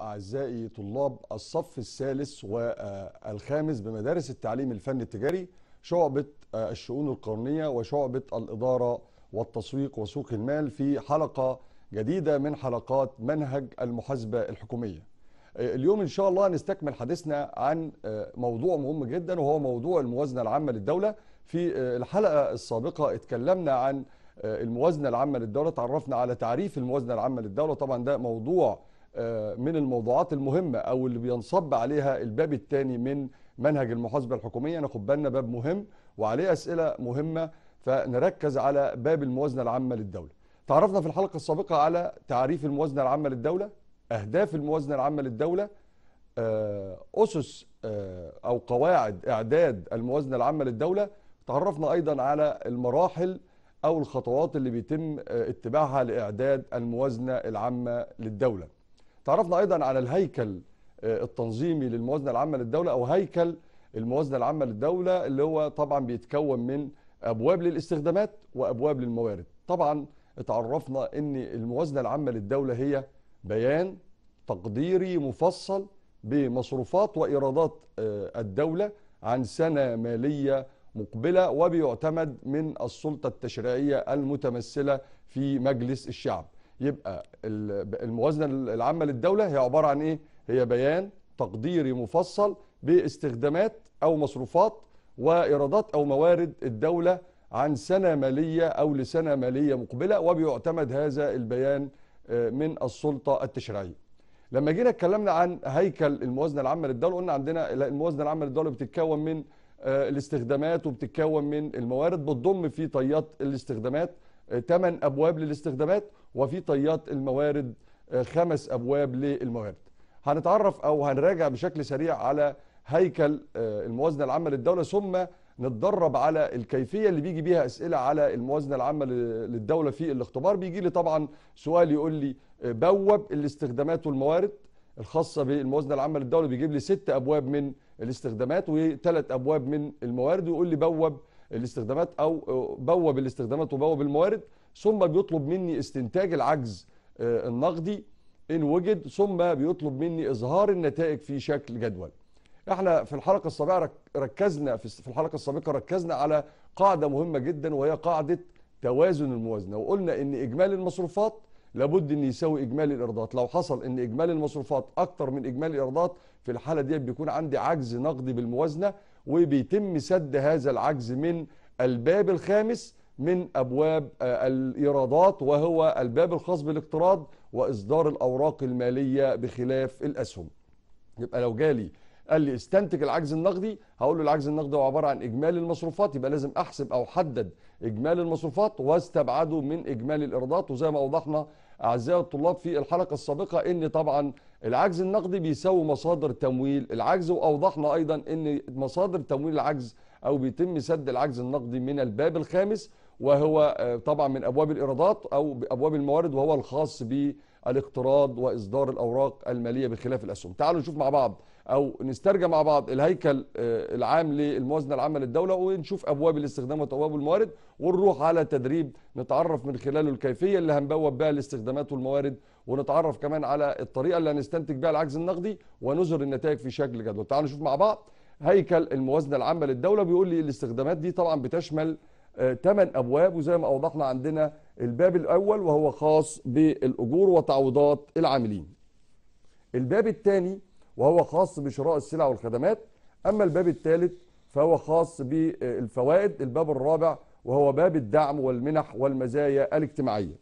أعزائي طلاب الصف الثالث والخامس بمدارس التعليم الفني التجاري شعبة آه، الشؤون القانونية وشعبة الإدارة والتسويق وسوق المال في حلقة جديدة من حلقات منهج المحاسبة الحكومية آه، اليوم إن شاء الله هنستكمل حديثنا عن آه، موضوع مهم جدا وهو موضوع الموازنة العامة للدولة في الحلقة السابقة اتكلمنا عن الموازنة العامة للدولة تعرفنا على تعريف الموازنة العامة للدولة طبعا ده موضوع آه، من الموضوعات المهمة أو اللي بينصب عليها الباب الثاني من منهج المحاسبة الحكومية ناخد بالنا باب مهم وعليه أسئلة مهمة فنركز على باب الموازنة العامة للدولة تعرفنا في الحلقة السابقة على تعريف الموازنة العامة للدولة أهداف الموازنة العامة للدولة آه، أسس آه، أو قواعد إعداد الموازنة العامة للدولة تعرفنا أيضا على المراحل أو الخطوات اللي بيتم اتباعها لإعداد الموازنة العامة للدولة تعرفنا ايضا على الهيكل آه، التنظيمي للموازنه العامه للدوله او هيكل الموازنه العامه للدوله اللي هو طبعا بيتكون من ابواب للاستخدامات وابواب للموارد طبعا اتعرفنا ان الموازنه العامه للدوله هي بيان تقديري مفصل بمصروفات وايرادات آه، الدوله عن سنه ماليه مقبله وبيعتمد من السلطه التشريعيه المتمثله في مجلس الشعب يبقى الموازنه العامه للدوله هي عباره عن ايه؟ هي بيان تقديري مفصل باستخدامات او مصروفات وايرادات او موارد الدوله عن سنه ماليه او لسنه ماليه مقبله وبيعتمد هذا البيان آه، من السلطه التشريعيه. لما جينا اتكلمنا عن هيكل الموازنه العامه للدوله قلنا عندنا الموازنه العامه للدوله بتتكون من آه، الاستخدامات وبتتكون من الموارد بتضم في طيات الاستخدامات 8 ابواب للاستخدامات وفي طيات الموارد آه، خمس ابواب للموارد هنتعرف او هنراجع بشكل سريع على هيكل آه، الموازنه العامه للدوله ثم نتدرب على الكيفيه اللي بيجي بيها اسئله على الموازنه العامه للدوله في الاختبار بيجي لي طبعا سؤال يقول لي آه، بوب الاستخدامات والموارد الخاصه بالموازنه العامه للدوله بيجيب لي ست ابواب من الاستخدامات وثلاث ابواب من الموارد ويقول لي بوب الاستخدامات او بوب الاستخدامات وبوب الموارد ثم بيطلب مني استنتاج العجز آه، النقدي ان وجد ثم بيطلب مني اظهار النتائج في شكل جدول احنا في الحلقه السابقه ركزنا في الحلقه السابقه ركزنا على قاعده مهمه جدا وهي قاعده توازن الموازنه وقلنا ان اجمالي المصروفات لابد ان يساوي اجمالي الايرادات لو حصل ان اجمالي المصروفات اكتر من اجمالي الايرادات في الحاله دي بيكون عندي عجز نقدي بالموازنه وبيتم سد هذا العجز من الباب الخامس من أبواب آه، الإيرادات وهو الباب الخاص بالاقتراض وإصدار الأوراق المالية بخلاف الأسهم يبقى لو جالي قال لي استنتج العجز النقدي هقول له العجز النقدي هو عباره عن اجمالي المصروفات يبقى لازم احسب او احدد اجمالي المصروفات واستبعده من اجمالي الايرادات وزي ما اوضحنا اعزائي الطلاب في الحلقه السابقه ان طبعا العجز النقدي بيساوي مصادر تمويل العجز واوضحنا ايضا ان مصادر تمويل العجز او بيتم سد العجز النقدي من الباب الخامس وهو آه، طبعا من ابواب الايرادات او ابواب الموارد وهو الخاص بالاقتراض واصدار الاوراق الماليه بخلاف الاسهم تعالوا نشوف مع بعض او نسترجع مع بعض الهيكل آه، العام للموازنه العامه للدوله ونشوف ابواب الاستخدامات وابواب الموارد ونروح على تدريب نتعرف من خلاله الكيفيه اللي هنبوب بها الاستخدامات والموارد ونتعرف كمان على الطريقه اللي هنستنتج بيها العجز النقدي ونظهر النتائج في شكل جدول تعالوا نشوف مع بعض هيكل الموازنه العامه للدوله بيقول لي الاستخدامات دي طبعا بتشمل 8 آه، ابواب وزي ما اوضحنا عندنا الباب الاول وهو خاص بالاجور وتعويضات العاملين الباب الثاني وهو خاص بشراء السلع والخدمات اما الباب الثالث فهو خاص بالفوائد الباب الرابع وهو باب الدعم والمنح والمزايا الاجتماعيه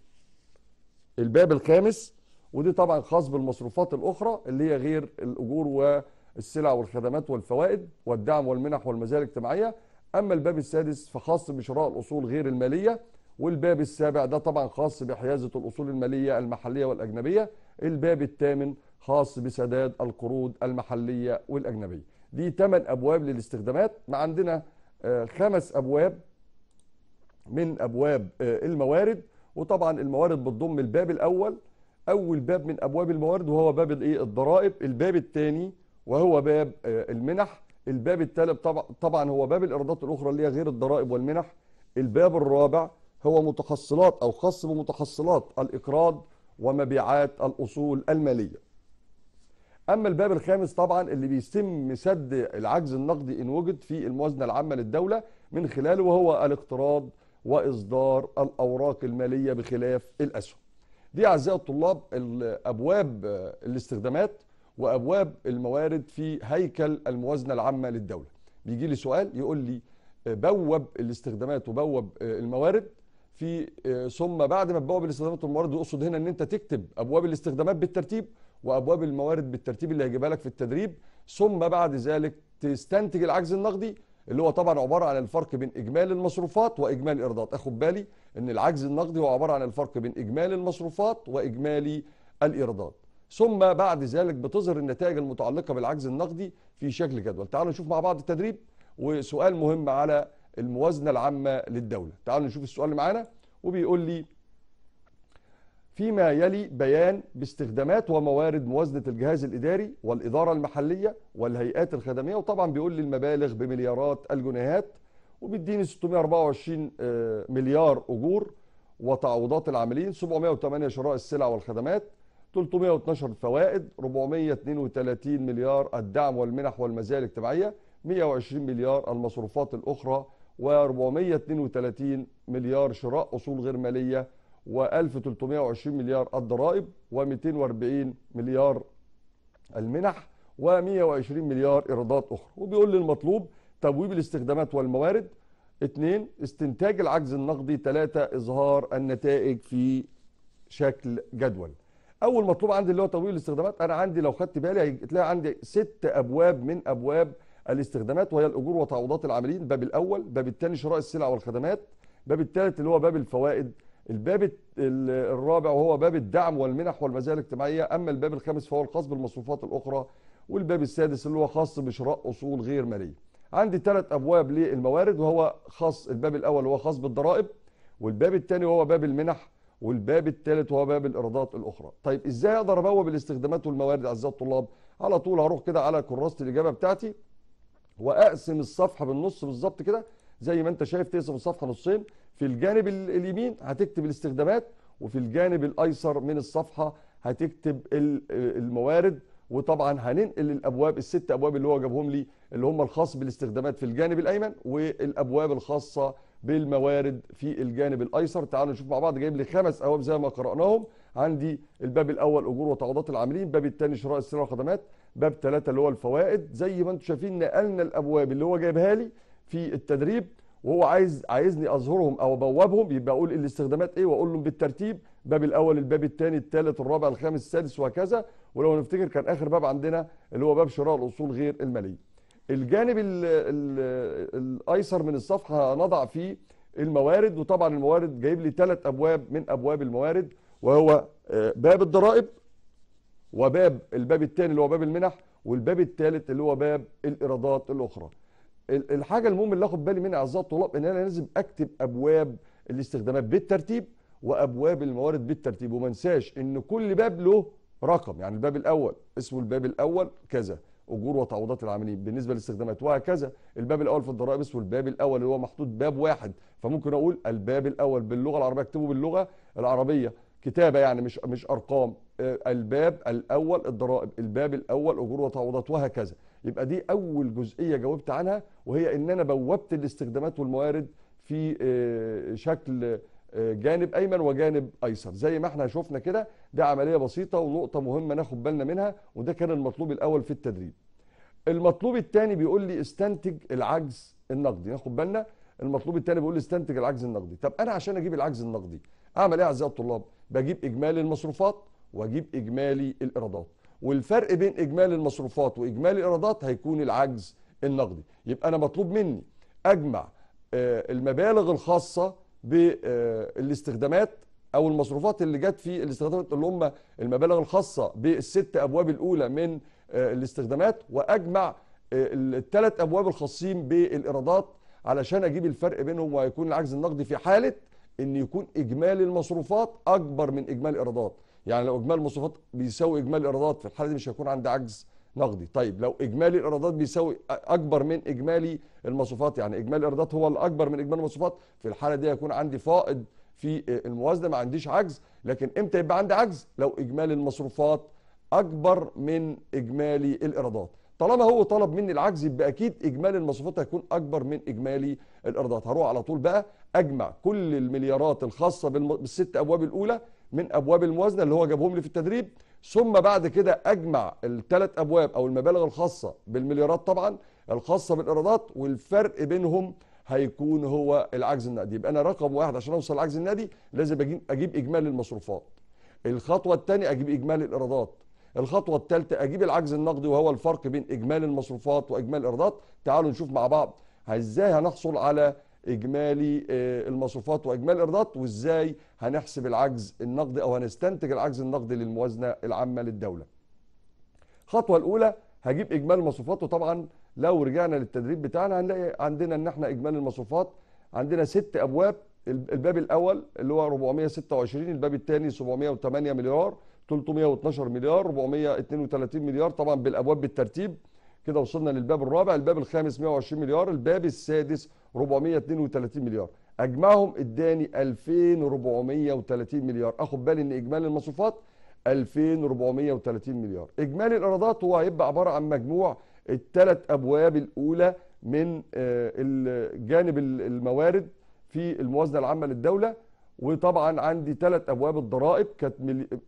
الباب الخامس ودي طبعا خاص بالمصروفات الاخرى اللي هي غير الاجور والسلع والخدمات والفوائد والدعم والمنح والمزايا الاجتماعيه اما الباب السادس فخاص بشراء الاصول غير الماليه والباب السابع ده طبعا خاص بحيازه الاصول الماليه المحليه والاجنبيه الباب الثامن خاص بسداد القروض المحليه والاجنبيه دي 8 ابواب للاستخدامات ما عندنا آه، خمس ابواب من ابواب آه، الموارد وطبعا الموارد بتضم الباب الاول اول باب من ابواب الموارد وهو باب الايه الضرائب الباب الثاني وهو باب آه، المنح الباب الثالث طبعا هو باب الايرادات الاخرى اللي هي غير الضرائب والمنح الباب الرابع هو متحصلات او خاص بمتحصلات الاقراض ومبيعات الاصول الماليه اما الباب الخامس طبعا اللي بيتم سد العجز النقدي ان وجد في الموازنه العامه للدوله من خلاله وهو الاقتراض واصدار الاوراق الماليه بخلاف الاسهم دي اعزائي الطلاب ابواب الاستخدامات وابواب الموارد في هيكل الموازنه العامه للدوله بيجي لي سؤال يقول لي آه، بوب الاستخدامات وبوب آه، الموارد في آه، ثم بعد ما تبوب الاستخدامات والموارد يقصد هنا ان انت تكتب ابواب الاستخدامات بالترتيب وابواب الموارد بالترتيب اللي هيجيبها لك في التدريب ثم بعد ذلك تستنتج العجز النقدي اللي هو طبعا عباره عن الفرق بين اجمالي المصروفات واجمالي الايرادات اخد بالي ان العجز النقدي هو عباره عن الفرق بين اجمالي المصروفات واجمالي الايرادات ثم بعد ذلك بتظهر النتائج المتعلقه بالعجز النقدي في شكل جدول تعالوا نشوف مع بعض التدريب وسؤال مهم على الموازنه العامه للدوله تعالوا نشوف السؤال اللي معانا وبيقول لي فيما يلي بيان باستخدامات وموارد موازنة الجهاز الإداري والإدارة المحلية والهيئات الخدمية وطبعا بيقول لي المبالغ بمليارات الجنيهات وبيديني 624 آه، مليار أجور وتعويضات العاملين 708 شراء السلع والخدمات 312 فوائد 432 مليار الدعم والمنح والمزايا الاجتماعية 120 مليار المصروفات الأخرى و432 مليار شراء أصول غير مالية و1320 مليار الضرائب و240 مليار المنح و120 مليار ايرادات اخرى وبيقول لي المطلوب تبويب الاستخدامات والموارد 2 استنتاج العجز النقدي 3 اظهار النتائج في شكل جدول اول مطلوب عندي اللي هو تبويب الاستخدامات انا عندي لو خدت بالي هتلاقي عندي ست ابواب من ابواب الاستخدامات وهي الاجور وتعويضات العاملين باب الاول باب الثاني شراء السلع والخدمات باب الثالث اللي هو باب الفوائد الباب الرابع وهو باب الدعم والمنح والمزايا الاجتماعيه اما الباب الخامس فهو الخاص بالمصروفات الاخرى والباب السادس اللي هو خاص بشراء اصول غير ماليه عندي ثلاث ابواب للموارد وهو خاص الباب الاول هو خاص بالضرائب والباب الثاني وهو باب المنح والباب الثالث وهو باب الايرادات الاخرى طيب ازاي اقدر ابوب الاستخدامات والموارد اعزائي الطلاب على طول هروح كده على كراسه الاجابه بتاعتي واقسم الصفحه بالنص بالظبط كده زي ما انت شايف تقسم الصفحه نصين في الجانب اليمين هتكتب الاستخدامات وفي الجانب الايسر من الصفحه هتكتب الموارد وطبعا هننقل الابواب الست ابواب اللي هو جابهم لي اللي هم الخاص بالاستخدامات في الجانب الايمن والابواب الخاصه بالموارد في الجانب الايسر تعالوا نشوف مع بعض جايب لي خمس ابواب زي ما قراناهم عندي الباب الاول اجور وتعويضات العاملين الباب الثاني شراء السلع والخدمات باب ثلاثة اللي هو الفوائد زي ما انتم شايفين نقلنا الابواب اللي هو جايبها لي في التدريب وهو عايز عايزني اظهرهم او ابوابهم يبقى اقول إيه الاستخدامات ايه واقول لهم بالترتيب باب الاول الباب الثاني الثالث الرابع الخامس السادس وهكذا ولو نفتكر كان اخر باب عندنا اللي هو باب شراء الاصول غير الماليه. الجانب الايسر من الصفحه نضع فيه الموارد وطبعا الموارد جايب لي ثلاث ابواب من ابواب الموارد وهو آه، باب الضرائب وباب الباب الثاني اللي هو باب المنح والباب الثالث اللي هو باب الايرادات الاخرى. الحاجه المهم اللي اخد بالي منها اعزائي الطلاب ان انا لازم اكتب ابواب الاستخدامات بالترتيب وابواب الموارد بالترتيب وما انساش ان كل باب له رقم يعني الباب الاول اسمه الباب الاول كذا اجور وتعويضات العاملين بالنسبه للاستخدامات وهكذا الباب الاول في الضرائب اسمه الباب الاول اللي هو محطوط باب واحد فممكن اقول الباب الاول باللغه العربيه اكتبه باللغه العربيه كتابه يعني مش مش ارقام آه، الباب الاول الضرائب الباب الاول اجور وتعويضات وهكذا يبقى دي اول جزئيه جاوبت عنها وهي ان انا بوبت الاستخدامات والموارد في آه، شكل آه، جانب ايمن وجانب ايسر زي ما احنا شفنا كده ده عمليه بسيطه ونقطه مهمه ناخد بالنا منها وده كان المطلوب الاول في التدريب المطلوب الثاني بيقول لي استنتج العجز النقدي ناخد بالنا المطلوب الثاني بيقول لي استنتج العجز النقدي طب انا عشان اجيب العجز النقدي اعمل ايه اعزائي الطلاب بجيب اجمالي المصروفات واجيب اجمالي الايرادات والفرق بين اجمالي المصروفات واجمالي الايرادات هيكون العجز النقدي يبقى انا مطلوب مني اجمع آه، المبالغ الخاصه بالاستخدامات آه، او المصروفات اللي جت في الاستخدامات اللي هم المبالغ الخاصه بالست ابواب الاولى من آه، الاستخدامات واجمع الثلاث ابواب الخاصين بالايرادات علشان اجيب الفرق بينهم ويكون العجز النقدي في حاله ان يكون اجمالي المصروفات اكبر من اجمالي الايرادات يعني لو اجمالي المصروفات بيساوي اجمالي الايرادات في الحاله دي مش هيكون عندي عجز نقدي طيب لو اجمالي الايرادات بيساوي اكبر من اجمالي المصروفات يعني اجمالي الايرادات هو الاكبر من اجمالي المصروفات في الحاله دي هيكون عندي فائض في الموازنه ما عنديش عجز لكن امتى يبقى عندي عجز لو اجمالي المصروفات اكبر من اجمالي الايرادات طالما هو طلب مني العجز يبقى اكيد اجمالي المصروفات هيكون اكبر من اجمالي الايرادات هروح على طول بقى اجمع كل المليارات الخاصه بالست ابواب الاولى من ابواب الموازنه اللي هو جابهم لي في التدريب ثم بعد كده اجمع الثلاث ابواب او المبالغ الخاصه بالمليارات طبعا الخاصه بالايرادات والفرق بينهم هيكون هو العجز النقدي يبقى انا رقم واحد عشان اوصل لعجز النقدي لازم اجيب اجمالي المصروفات الخطوه الثانيه اجيب اجمالي الايرادات الخطوه الثالثه اجيب العجز النقدي وهو الفرق بين اجمالي المصروفات واجمالي الايرادات تعالوا نشوف مع بعض ازاي هنحصل على اجمالي آه، المصروفات واجمالي الايرادات وازاي هنحسب العجز النقدي او هنستنتج العجز النقدي للموازنه العامه للدوله. الخطوه الاولى هجيب اجمالي المصروفات وطبعا لو رجعنا للتدريب بتاعنا هنلاقي عندنا ان احنا اجمالي المصروفات عندنا ست ابواب الباب الاول اللي هو 426 الباب الثاني 708 مليار 312 مليار 432 مليار طبعا بالابواب بالترتيب كده وصلنا للباب الرابع الباب الخامس 120 مليار الباب السادس 432 مليار اجمعهم اداني 2430 مليار اخد بالي ان اجمالي المصروفات 2430 مليار اجمالي الايرادات هو هيبقى عباره عن مجموع الثلاث ابواب الاولى من آه، الجانب الموارد في الموازنه العامه للدوله وطبعا عندي ثلاث ابواب الضرائب كانت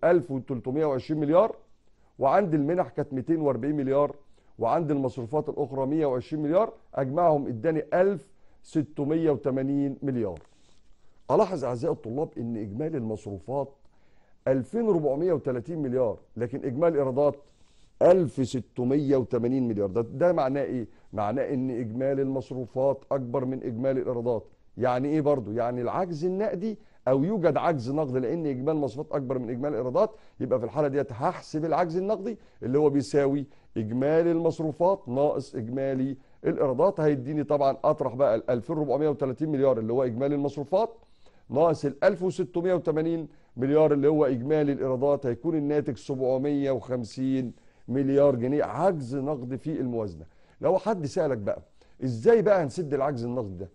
1320 مليار وعندي المنح كانت 240 مليار وعندي المصروفات الاخرى 120 مليار اجمعهم اداني 1680 مليار الاحظ اعزائي الطلاب ان اجمالي المصروفات 2430 مليار لكن اجمالي الايرادات 1680 مليار ده ده معناه ايه معناه ان اجمالي المصروفات اكبر من اجمالي الايرادات يعني ايه برضو يعني العجز النقدي او يوجد عجز نقدي لان اجمال مصروفات اكبر من اجمال الايرادات يبقى في الحاله ديت هحسب العجز النقدي اللي هو بيساوي اجمالي المصروفات ناقص اجمالي الايرادات هيديني طبعا اطرح بقى ال 2430 مليار اللي هو اجمالي المصروفات ناقص ال 1680 مليار اللي هو اجمالي الايرادات هيكون الناتج 750 مليار جنيه عجز نقدي في الموازنه لو حد سالك بقى ازاي بقى هنسد العجز النقدي ده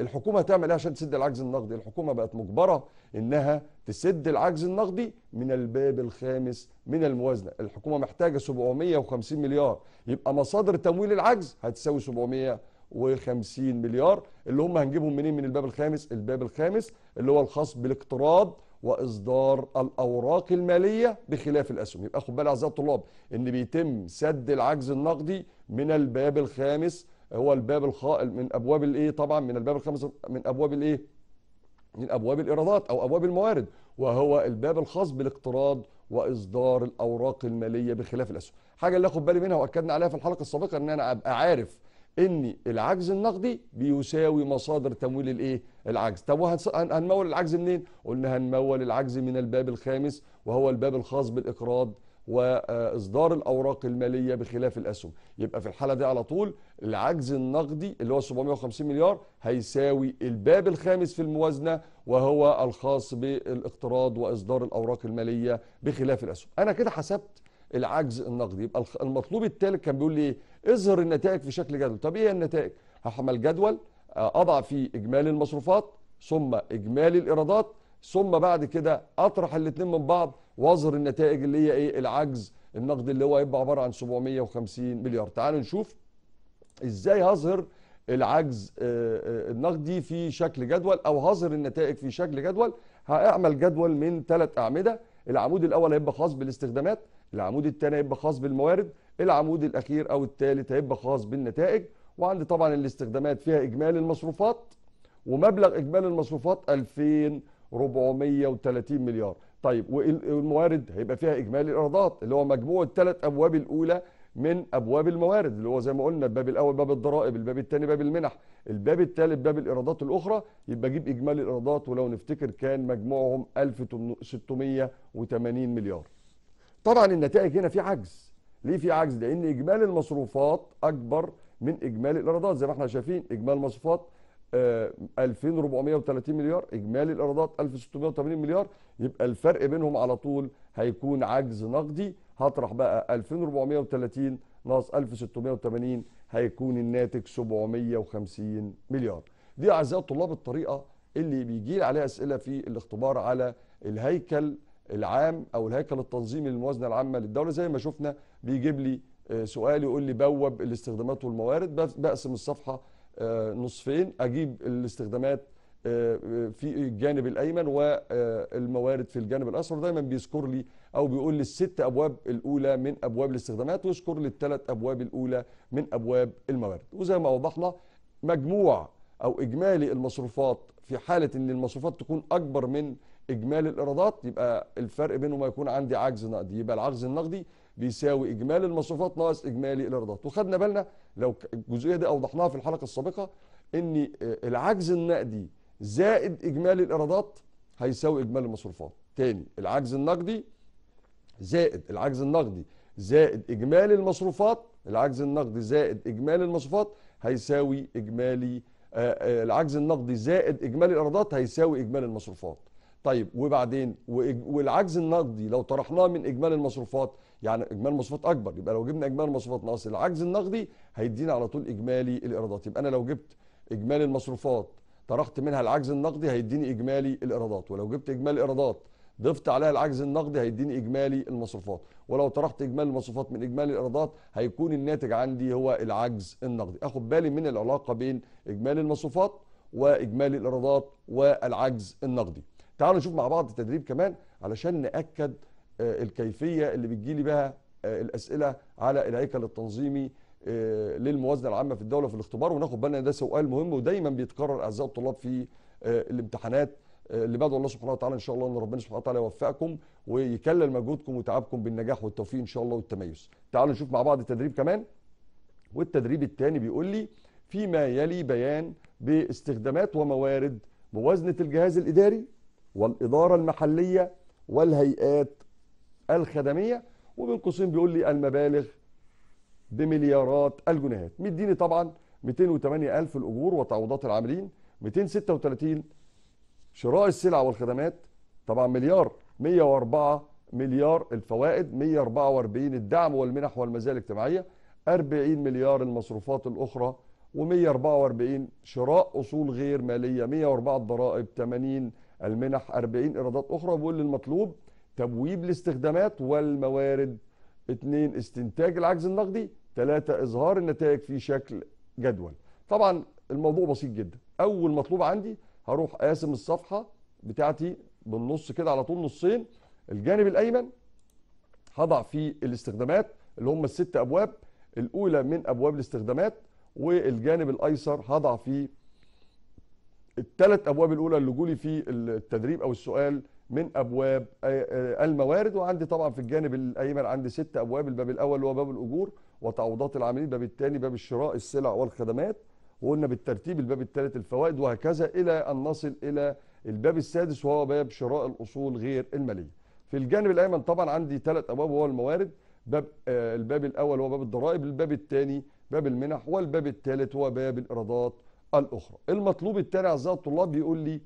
الحكومه تعمل ايه عشان تسد العجز النقدي الحكومه بقت مجبره انها تسد العجز النقدي من الباب الخامس من الموازنه الحكومه محتاجه 750 مليار يبقى مصادر تمويل العجز هتساوي 750 مليار اللي هم هنجيبهم منين من الباب الخامس الباب الخامس اللي هو الخاص بالاقتراض واصدار الاوراق الماليه بخلاف الاسهم يبقى خد بالك اعزائي الطلاب ان بيتم سد العجز النقدي من الباب الخامس هو الباب الخ... من ابواب الايه طبعا من الباب الخامس من ابواب الايه من ابواب الايرادات او ابواب الموارد وهو الباب الخاص بالاقتراض واصدار الاوراق الماليه بخلاف الاسهم حاجه اللي اخد بالي منها واكدنا عليها في الحلقه السابقه ان انا ابقى عارف ان العجز النقدي بيساوي مصادر تمويل الايه العجز طب وهنمول العجز منين قلنا هنمول العجز من الباب الخامس وهو الباب الخاص بالاقراض واصدار الاوراق الماليه بخلاف الاسهم يبقى في الحاله دي على طول العجز النقدي اللي هو 750 مليار هيساوي الباب الخامس في الموازنه وهو الخاص بالاقتراض واصدار الاوراق الماليه بخلاف الاسهم انا كده حسبت العجز النقدي يبقى المطلوب التالت كان بيقول لي ايه اظهر النتائج في شكل جدول طب ايه النتائج هحمل جدول اضع فيه اجمالي المصروفات ثم اجمالي الايرادات ثم بعد كده اطرح الاثنين من بعض واظهر النتائج اللي هي ايه العجز النقد اللي هو هيبقى عباره عن 750 مليار تعالوا نشوف ازاي هظهر العجز آه، آه، النقدي في شكل جدول او هظهر النتائج في شكل جدول هاعمل جدول من ثلاث اعمده العمود الاول هيبقى خاص بالاستخدامات العمود الثاني هيبقى خاص بالموارد العمود الاخير او الثالث هيبقى خاص بالنتائج وعندي طبعا الاستخدامات فيها اجمالي المصروفات ومبلغ اجمالي المصروفات 2000 430 مليار طيب والموارد هيبقى فيها اجمالي الايرادات اللي هو مجموع الثلاث ابواب الاولى من ابواب الموارد اللي هو زي ما قلنا الباب الاول باب الضرائب الباب الثاني باب المنح الباب الثالث باب الايرادات الاخرى يبقى جيب اجمالي الايرادات ولو نفتكر كان مجموعهم 1680 مليار طبعا النتائج هنا في عجز ليه في عجز لان اجمالي المصروفات اكبر من اجمالي الايرادات زي ما احنا شايفين اجمالي المصروفات 2430 آه، مليار اجمالي الايرادات 1680 مليار يبقى الفرق بينهم على طول هيكون عجز نقدي هطرح بقى 2430 ناقص 1680 هيكون الناتج 750 مليار دي اعزائي الطلاب الطريقه اللي بيجي لي عليها اسئله في الاختبار على الهيكل العام او الهيكل التنظيمي للموازنه العامه للدوله زي ما شفنا بيجيب لي آه، سؤال يقول لي بوب الاستخدامات والموارد بقسم الصفحه آه، نصفين اجيب الاستخدامات آه، آه، في الجانب الايمن والموارد في الجانب الاسفل دايما بيذكر لي او بيقول لي الست ابواب الاولى من ابواب الاستخدامات ويذكر لي الثلاث ابواب الاولى من ابواب الموارد وزي ما وضحنا مجموع او اجمالي المصروفات في حاله ان المصروفات تكون اكبر من اجمالي الايرادات يبقى الفرق بينهما يكون عندي عجز نقدي يبقى العجز النقدي بيساوي اجمالي المصروفات ناقص اجمالي الايرادات وخدنا بالنا لو الجزئيه دي اوضحناها في الحلقه السابقه ان آه، العجز النقدي زائد اجمالي الايرادات هيساوي اجمالي المصروفات تاني العجز النقدي زائد العجز النقدي زائد اجمالي المصروفات العجز النقدي زائد اجمالي المصروفات هيساوي اجمالي آه, آه، العجز النقدي زائد اجمالي الايرادات هيساوي اجمالي المصروفات طيب وبعدين والعجز النقدي لو طرحناه من اجمالي المصروفات يعني اجمالي المصروفات اكبر يبقى لو جبنا اجمالي المصروفات ناقص العجز النقدي هيدينا على طول اجمالي الايرادات يبقى انا لو جبت اجمالي المصروفات طرحت منها العجز النقدي هيديني اجمالي الايرادات ولو جبت اجمالي الايرادات ضفت عليها العجز النقدي هيديني اجمالي المصروفات ولو طرحت اجمالي المصروفات من اجمالي الايرادات هيكون الناتج عندي هو العجز النقدي اخد بالي من العلاقه بين اجمالي المصروفات واجمالي الايرادات والعجز النقدي تعالوا نشوف مع بعض التدريب كمان علشان ناكد آه، الكيفيه اللي بتجيلي بها آه، الاسئله على الهيكل التنظيمي آه، للموازنه العامه في الدوله في الاختبار وناخد بالنا ده سؤال مهم ودايما بيتكرر اعزائي الطلاب في الامتحانات اللي بعد الله سبحانه وتعالى ان شاء الله ان ربنا سبحانه وتعالى يوفقكم ويكلل مجهودكم وتعبكم بالنجاح والتوفيق ان شاء الله والتميز. تعالوا نشوف مع بعض التدريب كمان. والتدريب الثاني بيقول لي فيما يلي بيان باستخدامات وموارد موازنه الجهاز الاداري والاداره المحليه والهيئات الخدميه وبين قوسين بيقول لي المبالغ بمليارات الجنيهات مديني طبعا 208 ألف الأجور وتعويضات العاملين 236 شراء السلع والخدمات طبعا مليار 104 مليار الفوائد 144 الدعم والمنح والمزايا الاجتماعية 40 مليار المصروفات الأخرى و144 شراء أصول غير مالية 104 الضرائب 80 المنح 40 إيرادات أخرى بيقول المطلوب تبويب الاستخدامات والموارد اثنين استنتاج العجز النقدي ثلاثة إظهار النتائج في شكل جدول طبعا الموضوع بسيط جدا أول مطلوب عندي هروح قاسم الصفحة بتاعتي بالنص كده على طول نصين الجانب الأيمن هضع فيه الاستخدامات اللي هم الست أبواب الأولى من أبواب الاستخدامات والجانب الأيسر هضع فيه الثلاث أبواب الأولى اللي جولي فيه التدريب أو السؤال من ابواب آه، آه، الموارد وعندي طبعا في الجانب الايمن عندي ست ابواب الباب الاول هو باب الاجور وتعويضات العاملين الباب الثاني باب الشراء السلع والخدمات وقلنا بالترتيب الباب الثالث الفوائد وهكذا الى ان نصل الى الباب السادس وهو باب شراء الاصول غير الماليه في الجانب الايمن طبعا عندي ثلاث ابواب وهو الموارد باب آه، الباب الاول هو باب الضرائب الباب الثاني باب المنح والباب الثالث هو باب الايرادات الاخرى المطلوب الثاني اعزائي الطلاب بيقول لي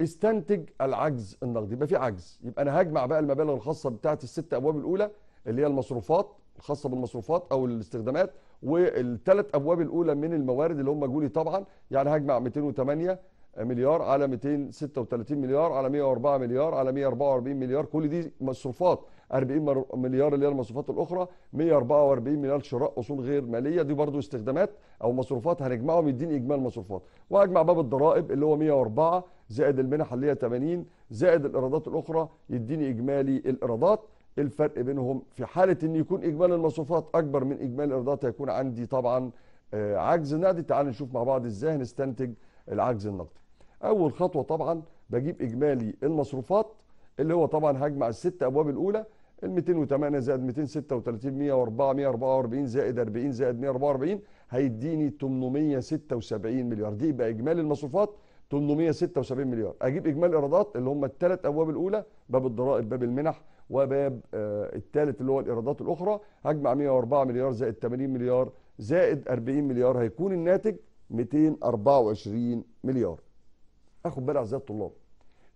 استنتج العجز النقدي يبقى في عجز يبقى انا هجمع بقى المبالغ الخاصه بتاعت الست ابواب الاولى اللي هي المصروفات الخاصه بالمصروفات او الاستخدامات والثلاث ابواب الاولى من الموارد اللي هم جولي طبعا يعني هجمع 208 مليار على 236 مليار على 104 مليار على 144 مليار كل دي مصروفات 40 مليار اللي هي المصروفات الاخرى 144 مليار شراء اصول غير ماليه دي برضو استخدامات او مصروفات هنجمعهم يديني اجمال مصروفات واجمع باب الضرائب اللي هو 104 زائد المنح اللي هي 80 زائد الايرادات الاخرى يديني اجمالي الايرادات الفرق بينهم في حاله ان يكون اجمالي المصروفات اكبر من اجمالي الايرادات هيكون عندي طبعا آه، عجز نقدي تعال نشوف مع بعض ازاي هنستنتج العجز النقدي اول خطوه طبعا بجيب اجمالي المصروفات اللي هو طبعا هجمع الست ابواب الاولى ال 208 زائد 236 104 144 زائد 40 زائد 144 هيديني 876 مليار دي يبقى اجمالي المصروفات 876 مليار اجيب اجمالي ايرادات اللي هم الثلاث ابواب الاولى باب الضرائب باب المنح وباب آه، الثالث اللي هو الايرادات الاخرى هجمع 104 مليار زائد 80 مليار زائد 40 مليار هيكون الناتج 224 مليار اخد بالي اعزائي الطلاب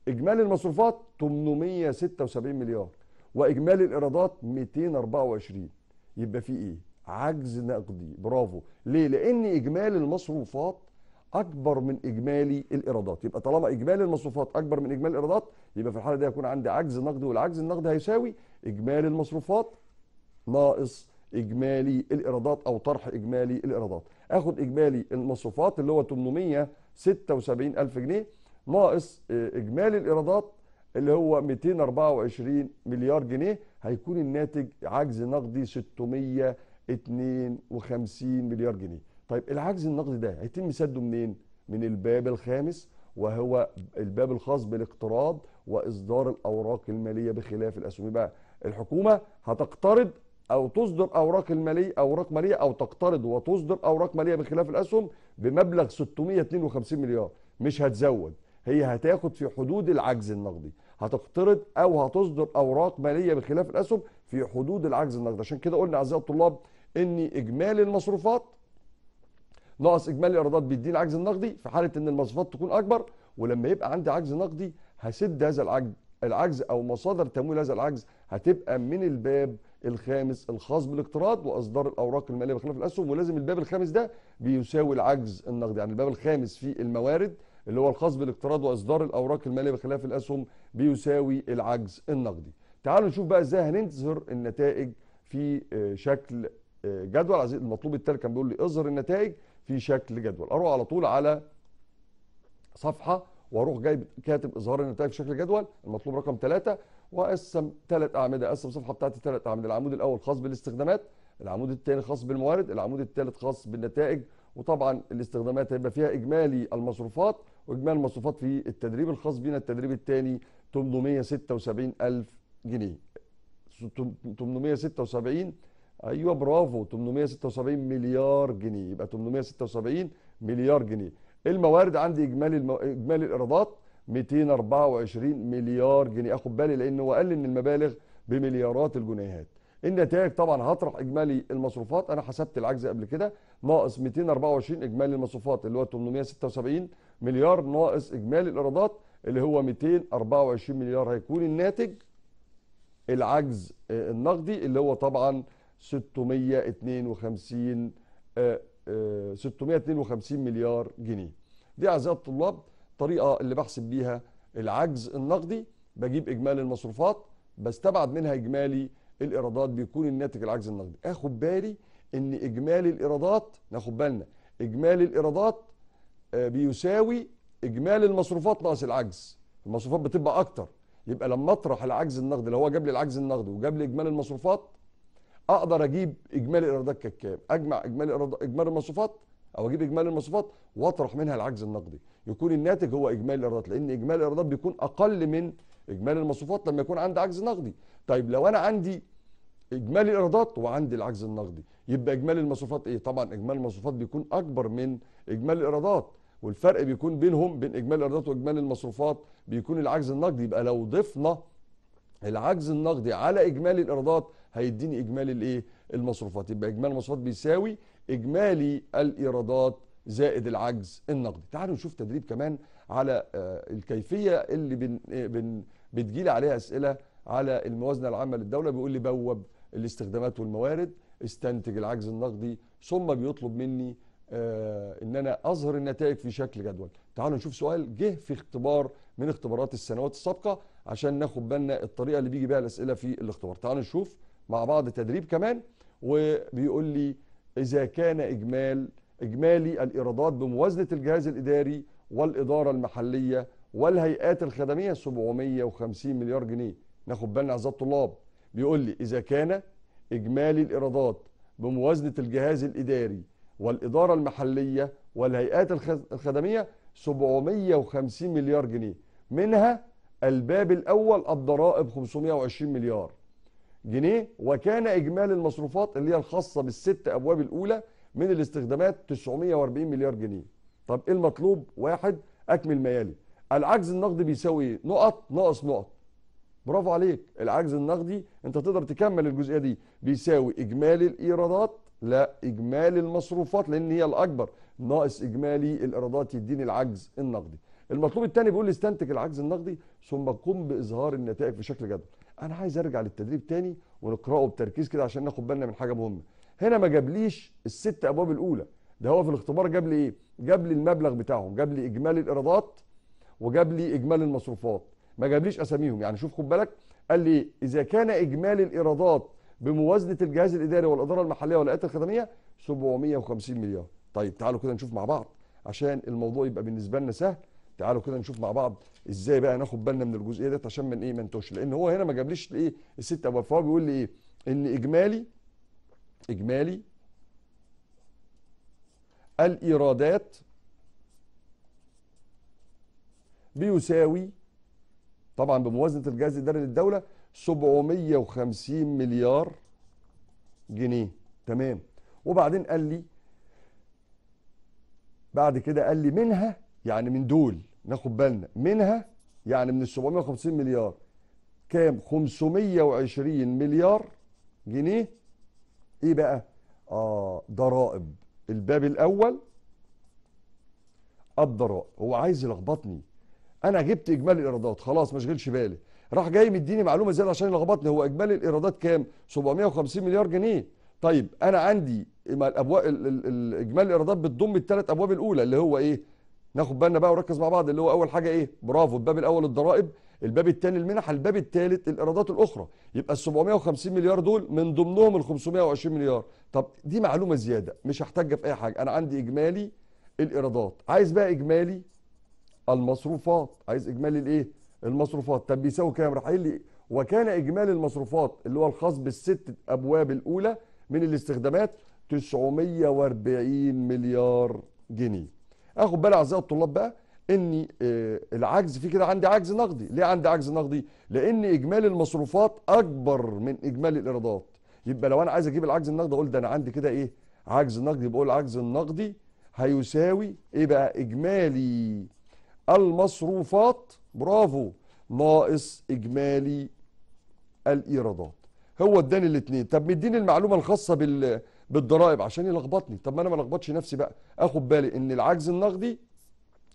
اجمالي المصروفات 876 مليار واجمالي الايرادات 224 يبقى في ايه عجز نقدي برافو ليه لان اجمالي المصروفات اكبر من اجمالي الايرادات يبقى طالما اجمالي المصروفات اكبر من اجمالي الايرادات يبقى في الحاله دي هيكون عندي عجز نقدي والعجز النقدي هيساوي اجمالي المصروفات ناقص اجمالي الايرادات او طرح اجمالي الايرادات اخد اجمالي المصروفات اللي هو 876 الف جنيه ناقص آه، اجمالي الايرادات اللي هو 224 مليار جنيه هيكون الناتج عجز نقدي 652 مليار جنيه طيب العجز النقدي ده هيتم سده منين؟ من الباب الخامس وهو الباب الخاص بالاقتراض واصدار الاوراق الماليه بخلاف الاسهم يبقى الحكومه هتقترض او تصدر اوراق الماليه اوراق ماليه او تقترض وتصدر اوراق ماليه بخلاف الاسهم بمبلغ 652 مليار مش هتزود هي هتاخد في حدود العجز النقدي هتقترض او هتصدر اوراق ماليه بخلاف الاسهم في حدود العجز النقدي عشان كده قلنا اعزائي الطلاب ان اجمالي المصروفات ناقص اجمالي الايرادات بيديني عجز نقدي في حاله ان المصروفات تكون اكبر ولما يبقى عندي عجز نقدي هسد هذا العجز العجز او مصادر تمويل هذا العجز هتبقى من الباب الخامس الخاص بالاقتراض واصدار الاوراق الماليه بخلاف الاسهم ولازم الباب الخامس ده بيساوي العجز النقدي يعني الباب الخامس في الموارد اللي هو الخاص بالاقتراض واصدار الاوراق الماليه بخلاف الاسهم بيساوي العجز النقدي تعالوا نشوف بقى ازاي هننتظر النتائج في آه، شكل آه، جدول المطلوب التالي كان بيقول لي اظهر النتائج في شكل جدول اروح على طول على صفحه واروح جايب كاتب اظهار النتائج في شكل جدول المطلوب رقم ثلاثه واقسم ثلاث اعمده اقسم الصفحه بتاعتي ثلاث اعمده العمود الاول خاص بالاستخدامات العمود الثاني خاص بالموارد العمود الثالث خاص بالنتائج وطبعا الاستخدامات هيبقى فيها اجمالي المصروفات واجمالي المصروفات في التدريب الخاص بينا التدريب الثاني 876000 جنيه 876 ايوه برافو 876 مليار جنيه يبقى 876 مليار جنيه الموارد عندي اجمالي المو... اجمالي الايرادات 224 مليار جنيه اخد بالي لان هو قال ان المبالغ بمليارات الجنيهات النتائج طبعا هطرح اجمالي المصروفات انا حسبت العجز قبل كده ناقص 224 اجمالي المصروفات اللي هو 876 مليار ناقص اجمالي الايرادات اللي هو 224 مليار هيكون الناتج العجز آه، النقدي اللي هو طبعا 652 652 آه، آه، مليار جنيه دي اعزائي الطلاب الطريقه اللي بحسب بيها العجز النقدي بجيب اجمالي المصروفات بستبعد منها اجمالي الايرادات بيكون الناتج العجز النقدي اخد بالي ان اجمالي الايرادات ناخد بالنا اجمالي الايرادات آه، بيساوي اجمالي المصروفات ناقص العجز المصروفات بتبقى اكتر يبقى لما اطرح العجز النقدي لو هو جاب لي العجز النقدي وجاب لي اجمالي المصروفات اقدر اجيب اجمالي الايرادات كام اجمع اجمالي اجمالي المصروفات او اجيب اجمالي المصروفات واطرح منها العجز النقدي يكون الناتج هو اجمالي الايرادات لان اجمالي الايرادات بيكون اقل من اجمالي المصروفات لما يكون عندي عجز نقدي طيب لو انا عندي اجمالي الايرادات وعندي العجز النقدي يبقى اجمالي المصروفات ايه طبعا اجمالي المصروفات بيكون اكبر من اجمالي الايرادات والفرق بيكون بينهم بين اجمالي الايرادات واجمالي المصروفات بيكون العجز النقدي يبقى لو ضفنا العجز النقدي على اجمالي الايرادات هيديني اجمالي الايه المصروفات يبقى اجمالي المصروفات بيساوي اجمالي الايرادات زائد العجز النقدي تعالوا نشوف تدريب كمان على آه، الكيفيه اللي بن آه، بن بتجيلي عليها اسئله على الموازنه العامه للدوله بيقول لي بوب الاستخدامات والموارد استنتج العجز النقدي ثم بيطلب مني آه، ان انا اظهر النتائج في شكل جدول تعالوا نشوف سؤال جه في اختبار من اختبارات السنوات السابقه عشان ناخد بالنا الطريقه اللي بيجي بيها الاسئله في الاختبار تعالوا نشوف مع بعض تدريب كمان وبيقول لي اذا كان اجمال اجمالي الايرادات بموازنه الجهاز الاداري والاداره المحليه والهيئات الخدميه 750 مليار جنيه ناخد بالنا اعزائي الطلاب بيقول لي اذا كان اجمالي الايرادات بموازنه الجهاز الاداري والاداره المحليه والهيئات الخدميه 750 مليار جنيه منها الباب الأول الضرائب 520 مليار جنيه وكان إجمالي المصروفات اللي هي الخاصة بالست أبواب الأولى من الاستخدامات 940 مليار جنيه طب إيه المطلوب واحد أكمل ما يلي العجز النقدي بيساوي إيه نقط ناقص نقط برافو عليك العجز النقدي أنت تقدر تكمل الجزئية دي بيساوي إجمالي الإيرادات لا إجمالي المصروفات لأن هي الأكبر ناقص إجمالي الإيرادات يديني العجز النقدي المطلوب الثاني بيقول لي استنتج العجز النقدي ثم قم باظهار النتائج في شكل جدول انا عايز ارجع للتدريب تاني ونقراه بتركيز كده عشان ناخد بالنا من حاجه مهمه هنا ما جابليش الست ابواب الاولى ده هو في الاختبار جاب لي ايه جاب لي المبلغ بتاعهم جاب لي اجمالي الايرادات وجاب لي اجمالي المصروفات ما جابليش اساميهم يعني شوف خد بالك قال لي اذا كان اجمالي الايرادات بموازنه الجهاز الاداري والاداره المحليه والايات الخدميه 750 مليار طيب تعالوا كده نشوف مع بعض عشان الموضوع يبقى بالنسبه لنا سهل تعالوا كده نشوف مع بعض ازاي بقى ناخد بالنا من الجزئيه ديت عشان من ايه ما نتوش لان هو هنا ما جابليش ايه الست ابواب فهو بيقول لي ايه ان اجمالي اجمالي الايرادات بيساوي طبعا بموازنه الجهاز الاداري للدوله 750 مليار جنيه تمام وبعدين قال لي بعد كده قال لي منها يعني من دول ناخد بالنا منها يعني من ال 750 مليار كام 520 مليار جنيه ايه بقى اه ضرائب الباب الاول الضرائب هو عايز يلخبطني انا جبت اجمالي الايرادات خلاص مشغلش بالي راح جاي مديني معلومه زياده عشان يلخبطني هو اجمالي الايرادات كام 750 مليار جنيه طيب انا عندي الابواب اجمالي الايرادات بتضم الثلاث ابواب الاولى اللي هو ايه ناخد بالنا بقى ونركز مع بعض اللي هو اول حاجه ايه برافو الباب الاول الضرائب الباب الثاني المنح الباب الثالث الايرادات الاخرى يبقى ال 750 مليار دول من ضمنهم ال 520 مليار طب دي معلومه زياده مش هحتاج في اي حاجه انا عندي اجمالي الايرادات عايز بقى اجمالي المصروفات عايز اجمالي الايه المصروفات طب بيساوي كام راح قايل لي وكان اجمالي المصروفات اللي هو الخاص بالست ابواب الاولى من الاستخدامات 940 مليار جنيه اخد بالي اعزائي الطلاب بقى ان آه، العجز في كده عندي عجز نقدي ليه عندي عجز نقدي لان اجمالي المصروفات اكبر من اجمالي الايرادات يبقى لو انا عايز اجيب العجز النقدي اقول ده انا عندي كده ايه عجز نقدي بقول العجز النقدي هيساوي ايه بقى اجمالي المصروفات برافو ناقص اجمالي الايرادات هو اداني الاثنين طب مديني المعلومه الخاصه بال بالضرائب عشان يلخبطني طب ما انا ما لخبطش نفسي بقى اخد بالي ان العجز النقدي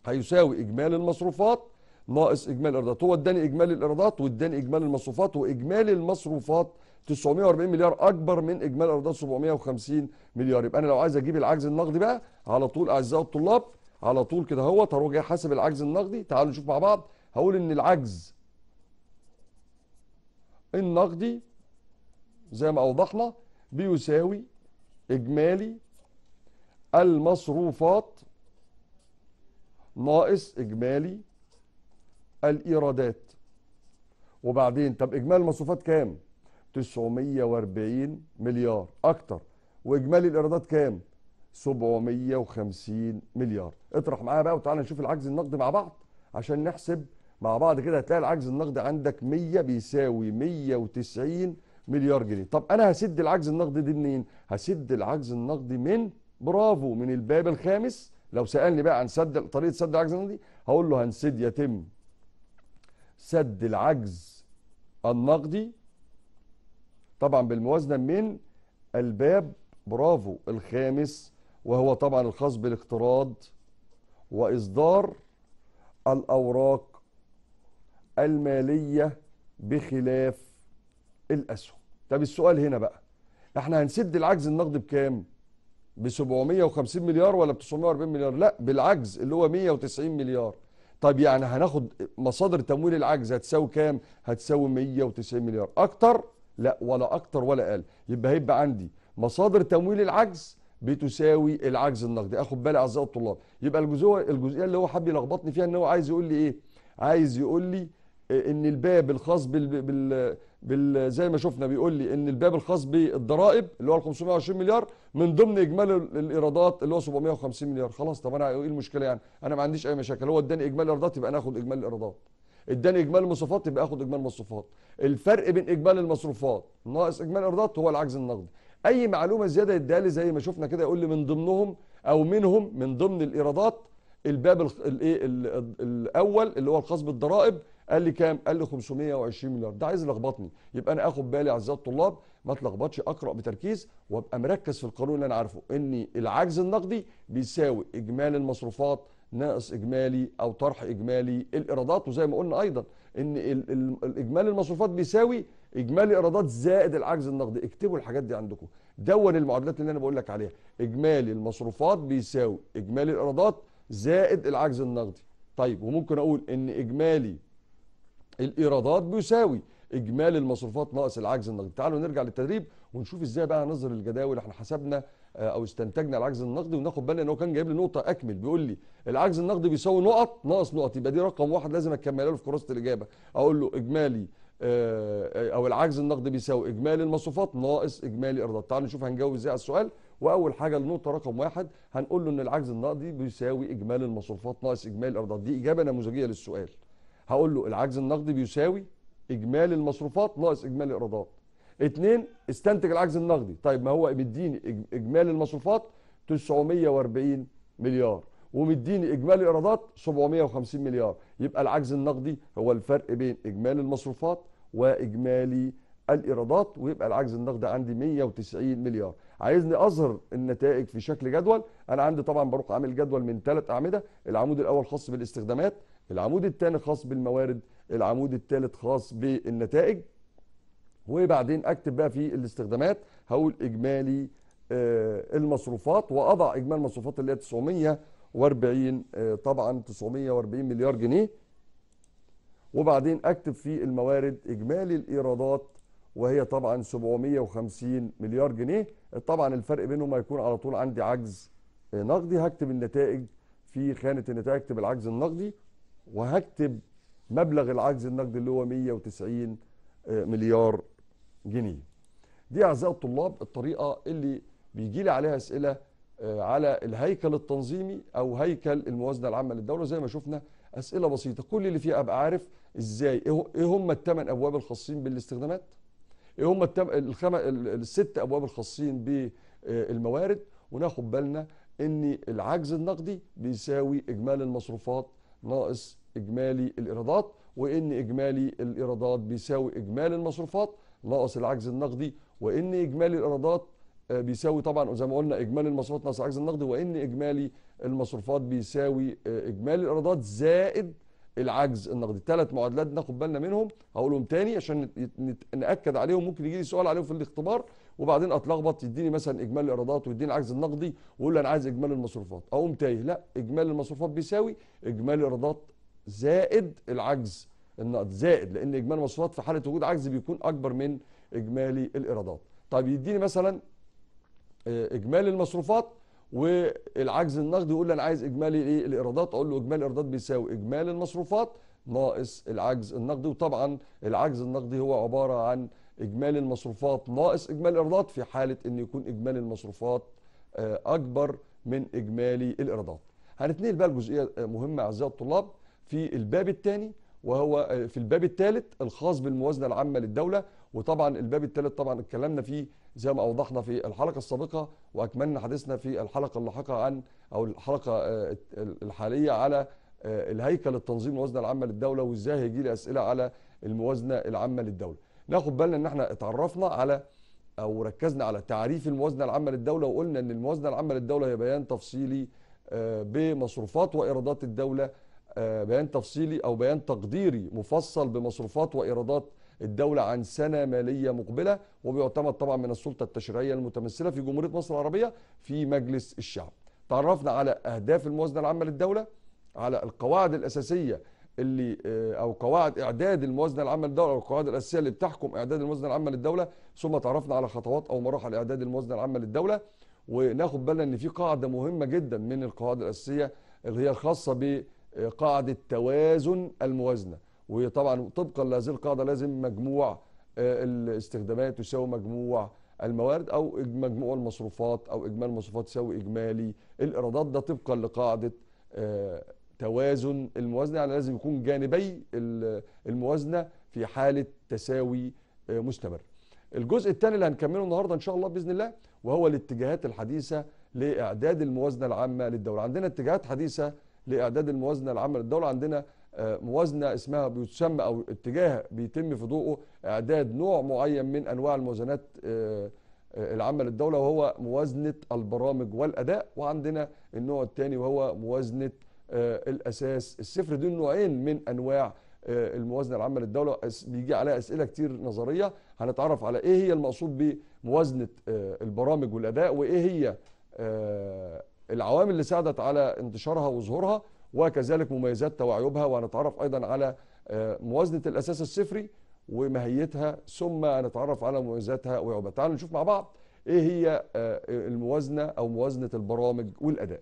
هيساوي اجمالي المصروفات ناقص اجمالي الايرادات هو اداني اجمالي الايرادات واداني اجمالي المصروفات واجمالي المصروفات 940 مليار اكبر من اجمالي الايرادات 750 مليار يبقى انا لو عايز اجيب العجز النقدي بقى على طول اعزائي الطلاب على طول كده اهوت هروح جاي حاسب العجز النقدي تعالوا نشوف مع بعض هقول ان العجز النقدي زي ما اوضحنا بيساوي إجمالي المصروفات ناقص إجمالي الإيرادات وبعدين طب إجمالي المصروفات كام؟ 940 مليار أكتر وإجمالي الإيرادات كام؟ 750 مليار اطرح معايا بقى وتعالى نشوف العجز النقدي مع بعض عشان نحسب مع بعض كده هتلاقي العجز النقدي عندك 100 بيساوي 190 مليار جنيه طب انا هسد العجز النقدي دي منين هسد العجز النقدي من برافو من الباب الخامس لو سالني بقى عن سد طريقه سد العجز النقدي هقول له هنسد يتم سد العجز النقدي طبعا بالموازنه من الباب برافو الخامس وهو طبعا الخاص بالاقتراض واصدار الاوراق الماليه بخلاف الاسهم طب السؤال هنا بقى احنا هنسد العجز النقدي بكام ب 750 مليار ولا ب 940 مليار لا بالعجز اللي هو 190 مليار طب يعني هناخد مصادر تمويل العجز هتساوي كام هتساوي 190 مليار اكتر لا ولا اكتر ولا اقل يبقى هيبقى عندي مصادر تمويل العجز بتساوي العجز النقدي اخد بالي اعزائي الطلاب يبقى الجزئيه الجزئيه اللي هو حب يلخبطني فيها ان هو عايز يقول لي ايه عايز يقول لي ان الباب الخاص بال, بال... بال... زي ما شفنا بيقول لي ان الباب الخاص بالضرائب اللي هو ال 520 مليار من ضمن اجمالي الايرادات اللي هو 750 مليار خلاص طب انا ايه المشكله يعني انا ما عنديش اي مشاكل هو اداني اجمالي ايرادات يبقى انا اخد اجمالي الايرادات اداني اجمالي المصروفات يبقى اخد اجمالي المصروفات الفرق بين اجمالي المصروفات ناقص اجمالي الايرادات هو العجز النقدي اي معلومه زياده يديها لي زي ما شفنا كده يقول لي من ضمنهم او منهم من ضمن الايرادات الباب الايه الاول اللي هو الخاص بالضرائب قال لي كام قال لي 520 مليار ده عايز يلخبطني يبقى انا اخد بالي اعزائي الطلاب ما اتلخبطش اقرا بتركيز وابقى مركز في القانون اللي انا عارفه ان العجز النقدي بيساوي اجمالي المصروفات ناقص اجمالي او طرح اجمالي الايرادات وزي ما قلنا ايضا ان اجمالي المصروفات بيساوي اجمالي الايرادات زائد العجز النقدي اكتبوا الحاجات دي عندكم دون المعادلات اللي انا بقول لك عليها اجمالي المصروفات بيساوي اجمالي الايرادات زائد العجز النقدي طيب وممكن اقول ان اجمالي الايرادات بيساوي اجمالي المصروفات ناقص العجز النقدي تعالوا نرجع للتدريب ونشوف ازاي بقى هنظهر الجداول احنا حسبنا آه، او استنتجنا العجز النقدي وناخد بالنا ان هو كان جايب لي نقطه اكمل بيقول لي العجز النقدي بيساوي نقط ناقص نقط يبقى دي رقم واحد لازم اكملها له في كراسه الاجابه اقول له اجمالي آه، آه، او العجز النقدي بيساوي اجمالي المصروفات ناقص اجمالي ايرادات تعالوا نشوف هنجاوب ازاي على السؤال واول حاجه النقطه رقم واحد هنقول له ان العجز النقدي بيساوي اجمالي المصروفات ناقص اجمالي الايرادات دي اجابه نموذجيه للسؤال هقول له العجز النقدي بيساوي اجمالي المصروفات ناقص اجمالي الايرادات اتنين استنتج العجز النقدي طيب ما هو مديني اجمالي المصروفات 940 مليار ومديني اجمالي الايرادات 750 مليار يبقى العجز النقدي هو الفرق بين اجمالي المصروفات واجمالي الايرادات ويبقى العجز النقدي عندي 190 مليار عايزني اظهر النتائج في شكل جدول انا عندي طبعا بروح عامل جدول من ثلاث اعمده العمود الاول خاص بالاستخدامات العمود الثاني خاص بالموارد العمود الثالث خاص بالنتائج وبعدين اكتب بقى في الاستخدامات هقول اجمالي آه، المصروفات واضع اجمال المصروفات اللي هي 940 آه، طبعا 940 مليار جنيه وبعدين اكتب في الموارد اجمالي الايرادات وهي طبعا 750 مليار جنيه طبعا الفرق بينهم هيكون على طول عندي عجز آه، نقدي هكتب النتائج في خانه النتائج اكتب العجز النقدي وهكتب مبلغ العجز النقدي اللي هو 190 آه، مليار جنيه دي اعزائي الطلاب الطريقه اللي بيجي لي عليها اسئله آه، على الهيكل التنظيمي او هيكل الموازنه العامه للدوله زي ما شفنا اسئله بسيطه كل اللي فيها ابقى عارف ازاي ايه, إيه هم الثمان ابواب الخاصين بالاستخدامات ايه هم التم... الخم... الست ابواب الخاصين بالموارد آه، وناخد بالنا ان العجز النقدي بيساوي اجمالي المصروفات ناقص اجمالي الايرادات وان اجمالي الايرادات بيساوي اجمالي المصروفات ناقص العجز النقدي وان اجمالي الايرادات آه، بيساوي طبعا زي ما قلنا اجمالي المصروفات ناقص العجز النقدي وان اجمالي المصروفات بيساوي آه، اجمالي الايرادات زائد العجز النقدي ثلاث معادلات ناخد بالنا منهم هقولهم تاني عشان ناكد عليهم ممكن يجي لي سؤال عليهم في الاختبار وبعدين اتلخبط يديني مثلا اجمالي الايرادات ويديني العجز النقدي ويقول لي انا عايز اجمالي المصروفات اقوم تايه لا اجمالي المصروفات بيساوي اجمالي الايرادات زائد العجز النقد زائد لان اجمالي المصروفات في حاله وجود عجز بيكون اكبر من اجمالي الايرادات طيب يديني مثلا آه، اجمالي المصروفات والعجز النقدي يقول لي انا عايز اجمالي ايه الايرادات اقول له اجمالي الايرادات بيساوي اجمالي المصروفات ناقص العجز النقدي وطبعا العجز النقدي هو عباره عن اجمالي المصروفات ناقص اجمالي الايرادات في حاله ان يكون اجمالي المصروفات آه، اكبر من اجمالي الايرادات هنتنقل بقى لجزئيه آه، مهمه اعزائي الطلاب في الباب الثاني وهو آه، في الباب الثالث الخاص بالموازنه العامه للدوله وطبعا الباب الثالث طبعا اتكلمنا فيه زي ما اوضحنا في الحلقه السابقه واكملنا حديثنا في الحلقه اللاحقه عن او الحلقه الحاليه على الهيكل التنظيم الموازنه العامه للدوله وازاي هيجي لي اسئله على الموازنه العامه للدوله. ناخد بالنا ان احنا اتعرفنا على او ركزنا على تعريف الموازنه العامه للدوله وقلنا ان الموازنه العامه للدوله هي بيان تفصيلي آه، بمصروفات وايرادات الدوله آه، بيان تفصيلي او بيان تقديري مفصل بمصروفات وايرادات الدولة عن سنة مالية مقبلة وبيعتمد طبعا من السلطة التشريعية المتمثلة في جمهورية مصر العربية في مجلس الشعب تعرفنا على أهداف الموازنة العامة للدولة على القواعد الأساسية اللي آه، او قواعد اعداد الموازنه العامه للدوله او القواعد الاساسيه اللي بتحكم اعداد الموازنه العامه للدوله ثم تعرفنا على خطوات او مراحل اعداد الموازنه العامه للدوله وناخد بالنا ان في قاعده مهمه جدا من القواعد الاساسيه اللي هي الخاصه بقاعده توازن الموازنه وطبعا طبقا لهذه القاعده لازم مجموع آه، الاستخدامات يساوي مجموع الموارد او مجموع المصروفات او اجمالي المصروفات يساوي اجمالي الايرادات ده طبقا لقاعده آه، توازن الموازنه يعني لازم يكون جانبي الموازنه في حاله تساوي آه، مستمر. الجزء الثاني اللي هنكمله النهارده ان شاء الله باذن الله وهو الاتجاهات الحديثه لاعداد الموازنه العامه للدوله. عندنا اتجاهات حديثه لاعداد الموازنه العامه للدوله، عندنا آه، موازنه اسمها بتسمى او اتجاه بيتم في ضوءه اعداد نوع معين من انواع الموازنات آه، العامه للدوله وهو موازنه البرامج والاداء وعندنا النوع الثاني وهو موازنه آه، الاساس الصفر دول نوعين من انواع آه، الموازنه العامه للدوله بيجي عليها اسئله كتير نظريه هنتعرف على ايه هي المقصود بموازنه آه، البرامج والاداء وايه هي العوامل اللي ساعدت على انتشارها وظهورها وكذلك مميزاتها وعيوبها وهنتعرف ايضا على موازنه الاساس الصفري وماهيتها ثم هنتعرف على مميزاتها وعيوبها تعالوا نشوف مع بعض ايه هي الموازنه او موازنه البرامج والاداء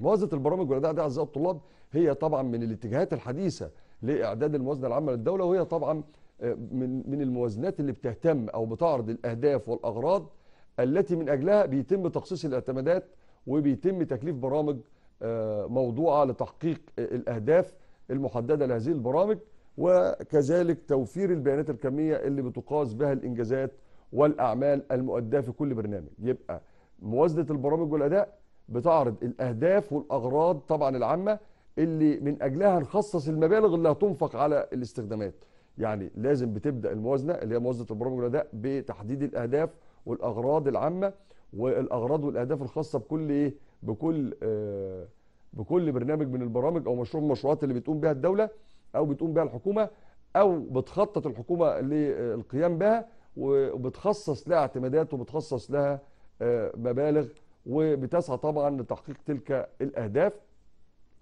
موازنه البرامج والاداء دي اعزائي الطلاب هي طبعا من الاتجاهات الحديثه لاعداد الموازنه العامه للدوله وهي طبعا آه، من من الموازنات اللي بتهتم او بتعرض الاهداف والاغراض التي من اجلها بيتم تخصيص الاعتمادات وبيتم تكليف برامج آه، موضوعه لتحقيق آه، الاهداف المحدده لهذه البرامج وكذلك توفير البيانات الكميه اللي بتقاس بها الانجازات والاعمال المؤداه في كل برنامج يبقى موازنه البرامج والاداء بتعرض الاهداف والاغراض طبعا العامه اللي من اجلها نخصص المبالغ اللي هتنفق على الاستخدامات يعني لازم بتبدا الموازنه اللي هي موازنه البرامج الاداء بتحديد الاهداف والاغراض العامه والاغراض والاهداف الخاصه بكل ايه بكل آه بكل برنامج من البرامج او مشروع من المشروعات اللي بتقوم بها الدوله او بتقوم بها الحكومه او بتخطط الحكومه للقيام بها وبتخصص لها اعتمادات وبتخصص لها آه، مبالغ وبتسعى طبعا لتحقيق تلك الاهداف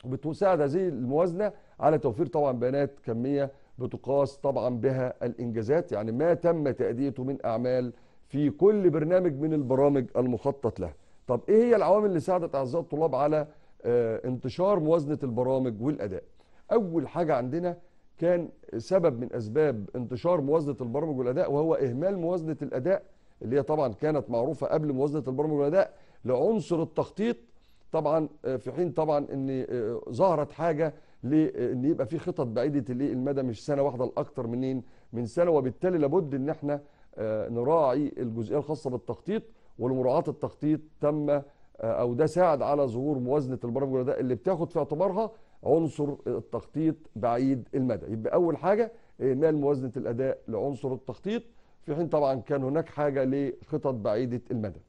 وبتساعد هذه الموازنه على توفير طبعا بيانات كميه بتقاس طبعا بها الانجازات يعني ما تم تاديته من اعمال في كل برنامج من البرامج المخطط لها. طب ايه هي العوامل اللي ساعدت اعزائي الطلاب على آه، انتشار موازنه البرامج والاداء؟ اول حاجه عندنا كان سبب من اسباب انتشار موازنه البرامج والاداء وهو اهمال موازنه الاداء اللي هي طبعا كانت معروفه قبل موازنه البرامج والاداء لعنصر التخطيط طبعا آه، في حين طبعا ان آه، ظهرت حاجه لان آه، يبقى في خطط بعيده المدى مش سنه واحده لاكثر منين من سنه وبالتالي لابد ان احنا نراعي الجزئيه الخاصه بالتخطيط ولمراعاه التخطيط تم او ده ساعد على ظهور موازنه البرامج والاداء اللي بتاخد في اعتبارها عنصر التخطيط بعيد المدى يبقى اول حاجه اهمال موازنه الاداء لعنصر التخطيط في حين طبعا كان هناك حاجه لخطط بعيده المدى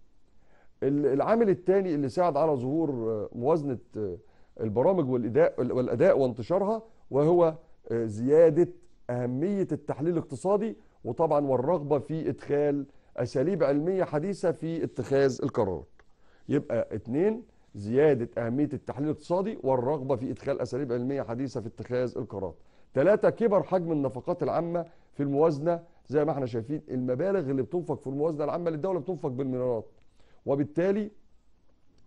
العامل الثاني اللي ساعد على ظهور آه، موازنه آه، البرامج والاداء والاداء وانتشارها وهو آه، زياده اهميه التحليل الاقتصادي وطبعا والرغبه في ادخال اساليب علميه حديثه في اتخاذ القرارات. يبقى اتنين زياده اهميه التحليل الاقتصادي والرغبه في ادخال اساليب علميه حديثه في اتخاذ القرارات. ثلاثة كبر حجم النفقات العامة في الموازنة زي ما احنا شايفين المبالغ اللي بتنفق في الموازنة العامة للدولة بتنفق بالمليارات وبالتالي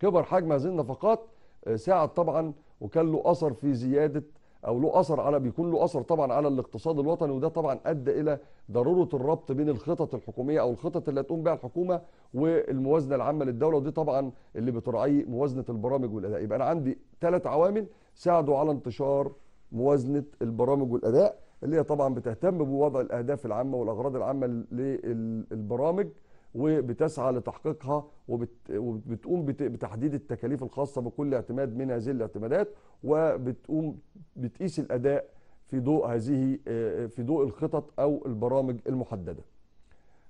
كبر حجم هذه النفقات آه، ساعد طبعا وكان له اثر في زياده او له اثر على بيكون له اثر طبعا على الاقتصاد الوطني وده طبعا ادى الى ضروره الربط بين الخطط الحكوميه او الخطط اللي هتقوم بها الحكومه والموازنه العامه للدوله ودي طبعا اللي بتراعيه موازنه البرامج والاداء يبقى انا عندي ثلاث عوامل ساعدوا على انتشار موازنه البرامج والاداء اللي هي طبعا بتهتم بوضع الاهداف العامه والاغراض العامه للبرامج وبتسعى لتحقيقها وبتقوم بتحديد التكاليف الخاصه بكل اعتماد من هذه الاعتمادات وبتقوم بتقيس الاداء في ضوء هذه آه، في ضوء الخطط او البرامج المحدده.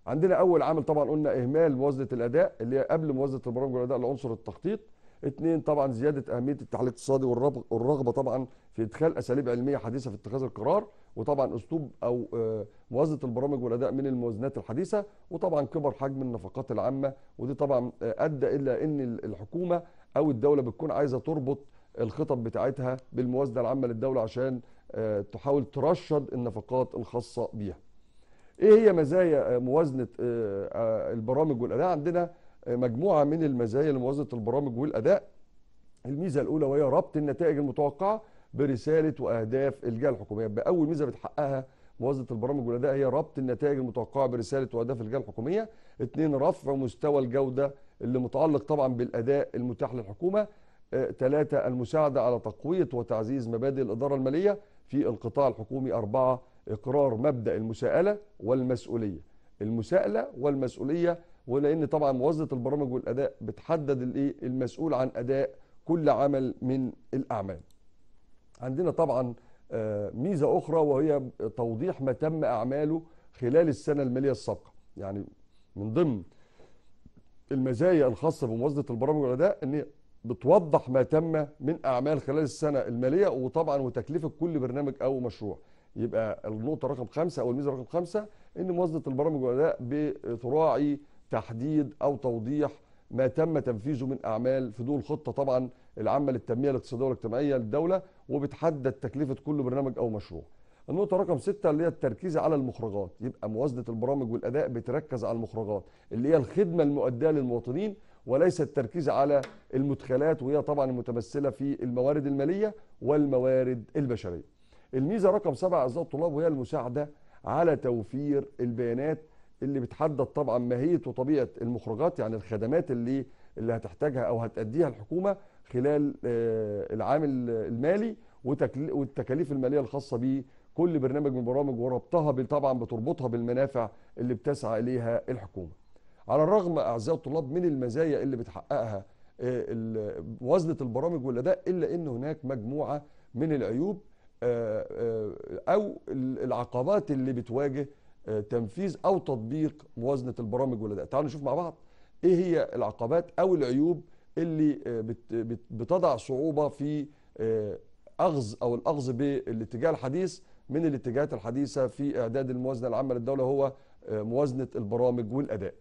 عندنا اول عامل طبعا قلنا اهمال موازنه الاداء اللي هي قبل موازنه البرامج والاداء لعنصر التخطيط. اثنين طبعا زياده اهميه التحليل الاقتصادي والرغبه طبعا في ادخال اساليب علميه حديثه في اتخاذ القرار. وطبعا اسلوب او آه، موازنه البرامج والاداء من الموازنات الحديثه وطبعا كبر حجم النفقات العامه ودي طبعا آه، ادى الى ان الحكومه او الدوله بتكون عايزه تربط الخطب بتاعتها بالموازنه العامه للدوله عشان آه، تحاول ترشد النفقات الخاصه بيها. ايه هي مزايا موازنه البرامج والاداء؟ عندنا مجموعه من المزايا لموازنه البرامج والاداء. الميزه الاولى وهي ربط النتائج المتوقعه برساله واهداف الجهه الحكوميه باول ميزه بتحققها موازنه البرامج والاداء هي ربط النتائج المتوقعه برساله واهداف الجهه الحكوميه اثنين رفع مستوى الجوده اللي متعلق طبعا بالاداء المتاح للحكومه ثلاثة آه، المساعدة على تقوية وتعزيز مبادئ الإدارة المالية في القطاع الحكومي أربعة إقرار مبدأ المساءلة والمسؤولية المساءلة والمسؤولية ولأن طبعا موازنة البرامج والأداء بتحدد المسؤول عن أداء كل عمل من الأعمال عندنا طبعا آه، ميزه اخرى وهي توضيح ما تم اعماله خلال السنه الماليه السابقه يعني من ضمن المزايا الخاصه بموازنه البرامج والاداء ان بتوضح ما تم من اعمال خلال السنه الماليه وطبعا وتكلفه كل برنامج او مشروع يبقى النقطه رقم خمسة او الميزه رقم خمسة ان موازنه البرامج والاداء بتراعي تحديد او توضيح ما تم تنفيذه من اعمال في ضوء الخطه طبعا العامه للتنميه الاقتصاديه والاجتماعيه للدوله وبتحدد تكلفه كل برنامج او مشروع. النقطة رقم ستة اللي هي التركيز على المخرجات، يبقى موازنة البرامج والأداء بتركز على المخرجات اللي هي الخدمة المؤدية للمواطنين وليس التركيز على المدخلات وهي طبعا متمثلة في الموارد المالية والموارد البشرية. الميزة رقم سبعة أعزائي الطلاب وهي المساعدة على توفير البيانات اللي بتحدد طبعا ماهية وطبيعة المخرجات يعني الخدمات اللي اللي هتحتاجها او هتأديها الحكومه خلال آه، العام المالي والتكاليف الماليه الخاصه بيه كل برنامج من برامج وربطها طبعا بتربطها بالمنافع اللي بتسعى اليها الحكومه. على الرغم اعزائي الطلاب من المزايا اللي بتحققها آه، وزنه البرامج والاداء الا ان هناك مجموعه من العيوب آه، او العقبات اللي بتواجه تنفيذ او تطبيق وزنه البرامج والاداء. تعالوا نشوف مع بعض. ايه هي العقبات او العيوب اللي آه، بتضع صعوبه في اخذ آه، او الاخذ بالاتجاه الحديث من الاتجاهات الحديثه في اعداد الموازنه العامه للدوله هو آه، موازنه البرامج والاداء.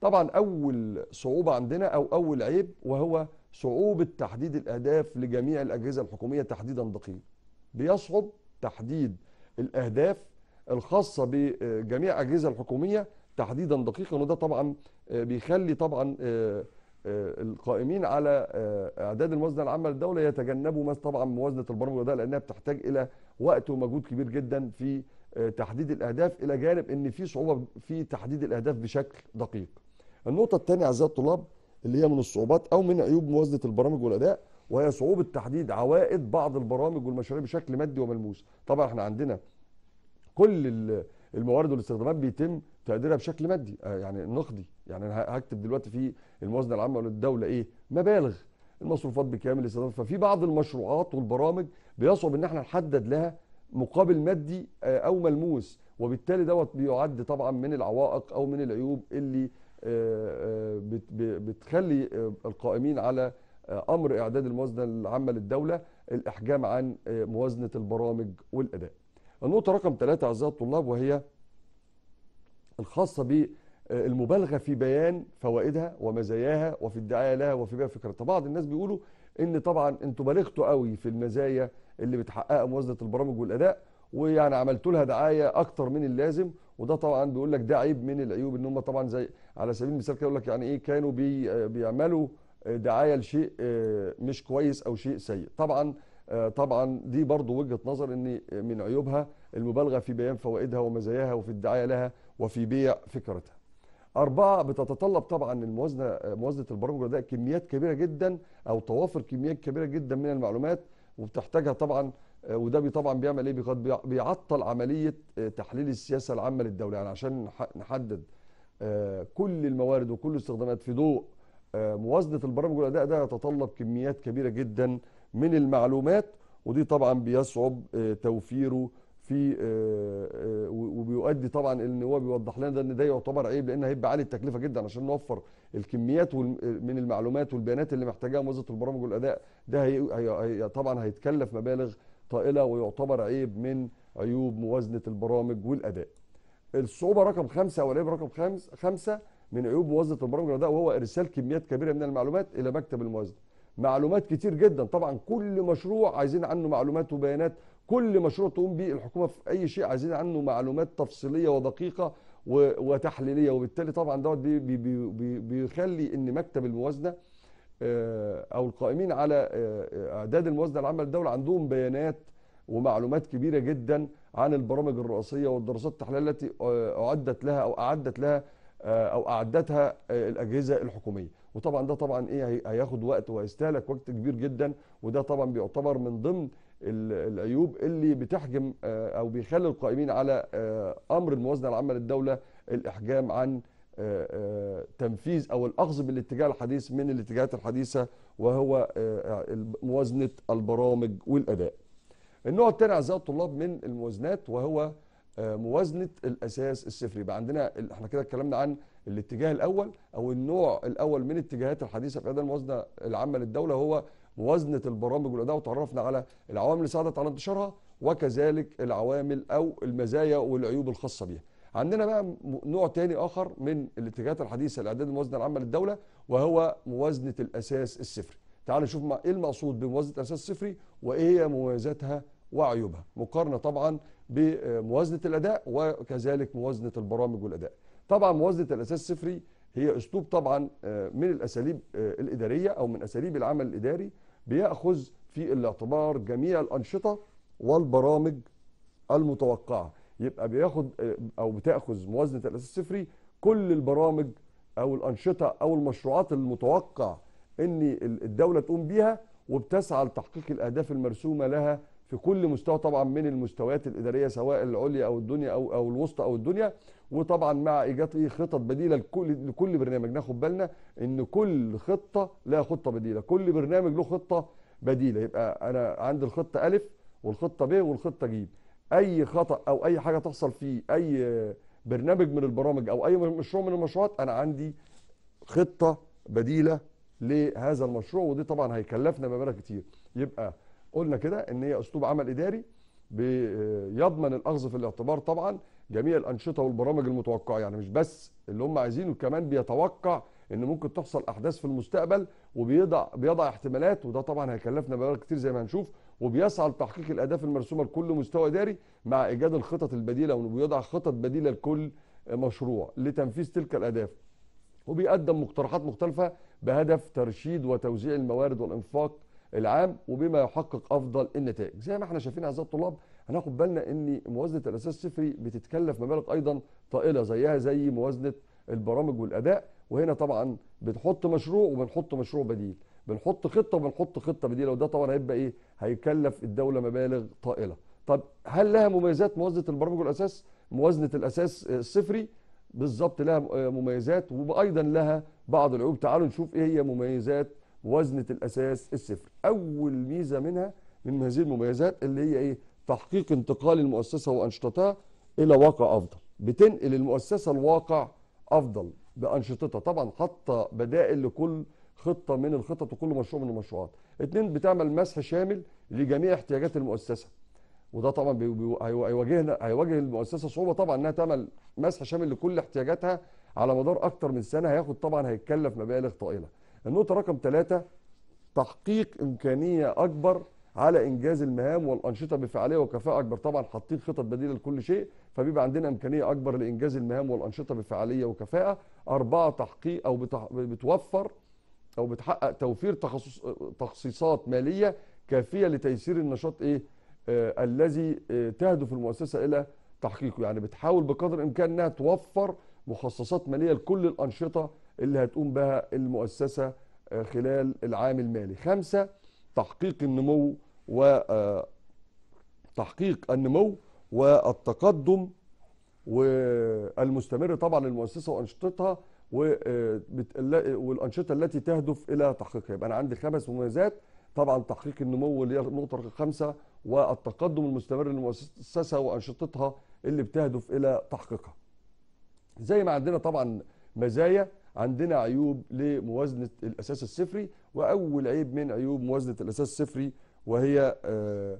طبعا اول صعوبه عندنا او اول عيب وهو صعوبه تحديد الاهداف لجميع الاجهزه الحكوميه تحديدا دقيق. بيصعب تحديد الاهداف الخاصه بجميع الاجهزه الحكوميه تحديدا دقيقا وده طبعا آه، بيخلي طبعا آه، آه، القائمين على اعداد الموازنه العامه للدوله يتجنبوا طبعا موازنه البرامج ده لانها بتحتاج الى وقت ومجهود كبير جدا في تحديد الاهداف الى جانب ان في صعوبه في تحديد الاهداف بشكل دقيق. النقطه الثانيه اعزائي الطلاب اللي هي من الصعوبات او من عيوب موازنه البرامج والاداء وهي صعوبه تحديد عوائد بعض البرامج والمشاريع بشكل مادي وملموس. طبعا احنا عندنا كل الموارد والاستخدامات بيتم تقديرها بشكل مادي يعني نقدي يعني انا هكتب دلوقتي في الموازنه العامه للدوله ايه مبالغ المصروفات بكامل الاستثمار ففي بعض المشروعات والبرامج بيصعب ان احنا نحدد لها مقابل مادي آه، او ملموس وبالتالي دوت بيعد طبعا من العوائق او من العيوب اللي آه، آه، بتخلي القائمين على امر اعداد الموازنه العامه للدوله الاحجام عن موازنه البرامج والاداء. النقطه رقم ثلاثه اعزائي الطلاب وهي الخاصه ب المبالغه في بيان فوائدها ومزاياها وفي الدعايه لها وفي بيع فكرتها بعض الناس بيقولوا ان طبعا انتوا بالغتوا قوي في المزايا اللي بتحققها موازنه البرامج والاداء ويعني عملتوا لها دعايه اكتر من اللازم وده طبعا بيقول لك ده عيب من العيوب ان هم طبعا زي على سبيل المثال كده يقول لك يعني ايه كانوا بي بيعملوا دعايه لشيء آه، مش كويس او شيء سيء طبعا آه، طبعا دي برضو وجهه نظر ان من عيوبها المبالغه في بيان فوائدها ومزاياها وفي الدعايه لها وفي بيع فكرتها أربعة بتتطلب طبعا الموازنة موازنة البرامج الغذائية كميات كبيرة جدا أو توافر كميات كبيرة جدا من المعلومات وبتحتاجها طبعا وده طبعا بيعمل ايه بيعطل عمليه آه، تحليل السياسه العامه للدوله يعني عشان نحدد آه، كل الموارد وكل الاستخدامات في ضوء آه، موازنه البرامج والاداء ده يتطلب كميات كبيره جدا من المعلومات ودي طبعا بيصعب توفيره في آه، آه، وبيؤدي طبعا ان هو بيوضح لنا ده ان ده يعتبر عيب لان هيبقى عالي التكلفه جدا عشان نوفر الكميات من المعلومات والبيانات اللي محتاجاها منظمه البرامج والاداء ده هي طبعا هيتكلف مبالغ طائله ويعتبر عيب من عيوب موازنه البرامج والاداء. الصعوبه رقم خمسه او العيب رقم خمس خمسه من عيوب موازنه البرامج والاداء وهو ارسال كميات كبيره من المعلومات الى مكتب الموازنه. معلومات كتير جدا طبعا كل مشروع عايزين عنه معلومات وبيانات كل مشروع تقوم به الحكومه في اي شيء عايزين عنه معلومات تفصيليه ودقيقه وتحليليه وبالتالي طبعا دوت بيخلي ان مكتب الموازنه آه، او القائمين على آه، اعداد الموازنه العامه للدوله عندهم بيانات ومعلومات كبيره جدا عن البرامج الرئاسيه والدراسات التحليليه التي آه، اعدت لها او اعدت لها او اعدتها الاجهزه الحكوميه وطبعا ده طبعا ايه هياخد وقت وهيستهلك وقت كبير جدا وده طبعا بيعتبر من ضمن العيوب اللي بتحجم آه، او بيخلي القائمين على آه، امر الموازنه العامه للدوله الاحجام عن آه، تنفيذ او الاخذ بالاتجاه الحديث من الاتجاهات الحديثه وهو موازنه البرامج والاداء. النوع الثاني اعزائي الطلاب من الموازنات وهو موازنه الاساس الصفري يبقى عندنا احنا كده اتكلمنا عن الاتجاه الاول او النوع الاول من الاتجاهات الحديثه في اداء الموازنه العامه للدوله هو موازنه البرامج والاداء وتعرفنا على العوامل اللي ساعدت على انتشارها وكذلك العوامل او المزايا والعيوب الخاصه بها عندنا بقى نوع تاني اخر من الاتجاهات الحديثه لاعداد الموازنه العامه للدوله وهو موازنه الاساس الصفري. تعال نشوف ايه المقصود بموازنه الاساس الصفري وايه هي مميزاتها وعيوبها. مقارنه طبعا بموازنه الاداء وكذلك موازنه البرامج والاداء. طبعا موازنه الاساس الصفري هي اسلوب طبعا آه، من الاساليب آه، الاداريه او من اساليب العمل الاداري بيأخذ في الاعتبار جميع الأنشطة والبرامج المتوقعة يبقى بياخد آه، أو بتأخذ موازنة الأساس الصفري كل البرامج أو الأنشطة أو المشروعات المتوقع أن الدولة تقوم بيها وبتسعى لتحقيق الأهداف المرسومة لها في كل مستوى طبعا من المستويات الاداريه سواء العليا او الدنيا او او الوسطى او الدنيا وطبعا مع ايجاد خطط بديله لكل لكل برنامج ناخد بالنا ان كل خطه لها خطه بديله كل برنامج له خطه بديله يبقى انا عندي الخطه الف والخطه ب والخطه ج اي خطا او اي حاجه تحصل في اي برنامج من البرامج او اي مشروع من المشروعات انا عندي خطه بديله لهذا المشروع ودي طبعا هيكلفنا مبالغ كتير يبقى قلنا كده ان هي اسلوب عمل اداري بيضمن الاخذ في الاعتبار طبعا جميع الانشطه والبرامج المتوقعه يعني مش بس اللي هم عايزينه كمان بيتوقع ان ممكن تحصل احداث في المستقبل وبيضع بيضع احتمالات وده طبعا هيكلفنا مبالغ كتير زي ما هنشوف وبيسعى لتحقيق الاهداف المرسومه لكل مستوى اداري مع ايجاد الخطط البديله وبيضع خطط بديله لكل مشروع لتنفيذ تلك الاهداف وبيقدم مقترحات مختلفه بهدف ترشيد وتوزيع الموارد والانفاق العام وبما يحقق افضل النتائج زي ما احنا شايفين اعزائي الطلاب هناخد بالنا ان موازنه الاساس الصفري بتتكلف مبالغ ايضا طائله زيها زي موازنه البرامج والاداء وهنا طبعا بنحط مشروع وبنحط مشروع بديل بنحط خطه وبنحط خطه بديله وده طبعا هيبقى ايه هيكلف الدوله مبالغ طائله طب هل لها مميزات موازنه البرامج والاساس موازنه الاساس الصفري بالظبط لها مميزات وايضا لها بعض العيوب تعالوا نشوف ايه هي مميزات وزنة الأساس الصفر أول ميزة منها من هذه المميزات اللي هي إيه تحقيق انتقال المؤسسة وأنشطتها إلى واقع أفضل بتنقل المؤسسة لواقع أفضل بأنشطتها طبعا حاطة بدائل لكل خطة من الخطط وكل مشروع من المشروعات اتنين بتعمل مسح شامل لجميع احتياجات المؤسسة وده طبعا هيواجهنا هيواجه المؤسسه صعوبه طبعا انها تعمل مسح شامل لكل احتياجاتها على مدار اكتر من سنه هياخد طبعا هيتكلف مبالغ طائله النقطة رقم ثلاثة تحقيق إمكانية أكبر على إنجاز المهام والأنشطة بفعالية وكفاءة أكبر طبعا حاطين خطط بديلة لكل شيء فبيبقى عندنا إمكانية أكبر لإنجاز المهام والأنشطة بفعالية وكفاءة أربعة تحقيق أو بتوفر أو بتحقق توفير تخصص... تخصيصات مالية كافية لتيسير النشاط إيه آه الذي آه تهدف المؤسسة إلى تحقيقه يعني بتحاول بقدر الإمكان إنها توفر مخصصات مالية لكل الأنشطة اللي هتقوم بها المؤسسة آه، خلال العام المالي خمسة تحقيق النمو و آه، تحقيق النمو والتقدم والمستمر طبعا للمؤسسة وأنشطتها آه، والأنشطة التي تهدف إلى تحقيقها يبقى أنا عندي خمس مميزات طبعا تحقيق النمو اللي هي النقطة رقم خمسة والتقدم المستمر للمؤسسة وأنشطتها اللي بتهدف إلى تحقيقها زي ما عندنا طبعا مزايا عندنا عيوب لموازنة الأساس الصفري وأول عيب من عيوب موازنة الأساس الصفري وهي آه،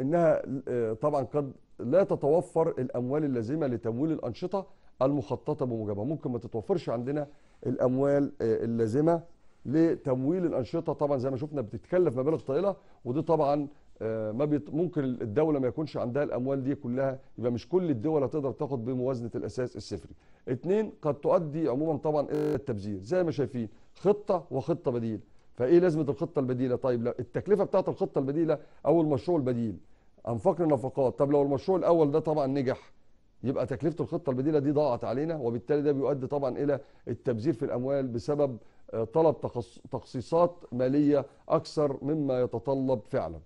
إنها آه، طبعا قد لا تتوفر الأموال اللازمة لتمويل الأنشطة المخططة بموجبها ممكن ما تتوفرش عندنا الأموال آه، اللازمة لتمويل الأنشطة طبعا زي ما شفنا بتتكلف مبالغ طائلة ودي طبعا آه، ما بيط... ممكن الدوله ما يكونش عندها الاموال دي كلها يبقى مش كل الدول هتقدر تاخد بموازنه الاساس الصفري. اثنين قد تؤدي عموما طبعا الى التبذير زي ما شايفين خطه وخطه بديله. فايه لازمه الخطه البديله؟ طيب لو التكلفه بتاعت الخطه البديله او المشروع البديل انفقنا نفقات، طب لو المشروع الاول ده طبعا نجح يبقى تكلفه الخطه البديله دي ضاعت علينا وبالتالي ده بيؤدي طبعا الى التبذير في الاموال بسبب آه، طلب تخصيصات ماليه اكثر مما يتطلب فعلا.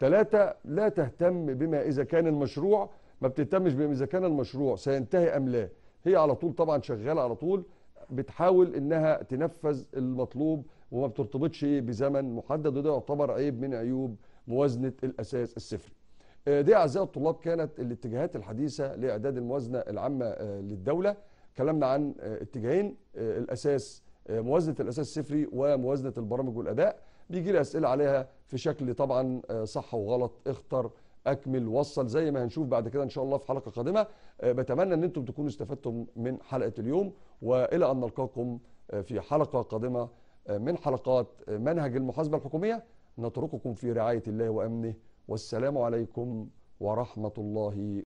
ثلاثة لا تهتم بما إذا كان المشروع ما بتهتمش بما إذا كان المشروع سينتهي أم لا هي على طول طبعا شغالة على طول بتحاول إنها تنفذ المطلوب وما بترتبطش إيه بزمن محدد وده يعتبر عيب من عيوب موازنة الأساس الصفري آه، دي أعزائي الطلاب كانت الاتجاهات الحديثة لإعداد الموازنة العامة آه، للدولة كلامنا عن آه، اتجاهين الأساس موازنة الأساس الصفري وموازنة البرامج والأداء بيجي لي اسئله عليها في شكل طبعا آه، صح وغلط اختر اكمل وصل زي ما هنشوف بعد كده ان شاء الله في حلقه قادمه آه، بتمنى ان انتم تكونوا استفدتم من حلقه اليوم والى ان نلقاكم آه، في حلقه قادمه من حلقات منهج المحاسبه الحكوميه نترككم في رعايه الله وامنه والسلام عليكم ورحمه الله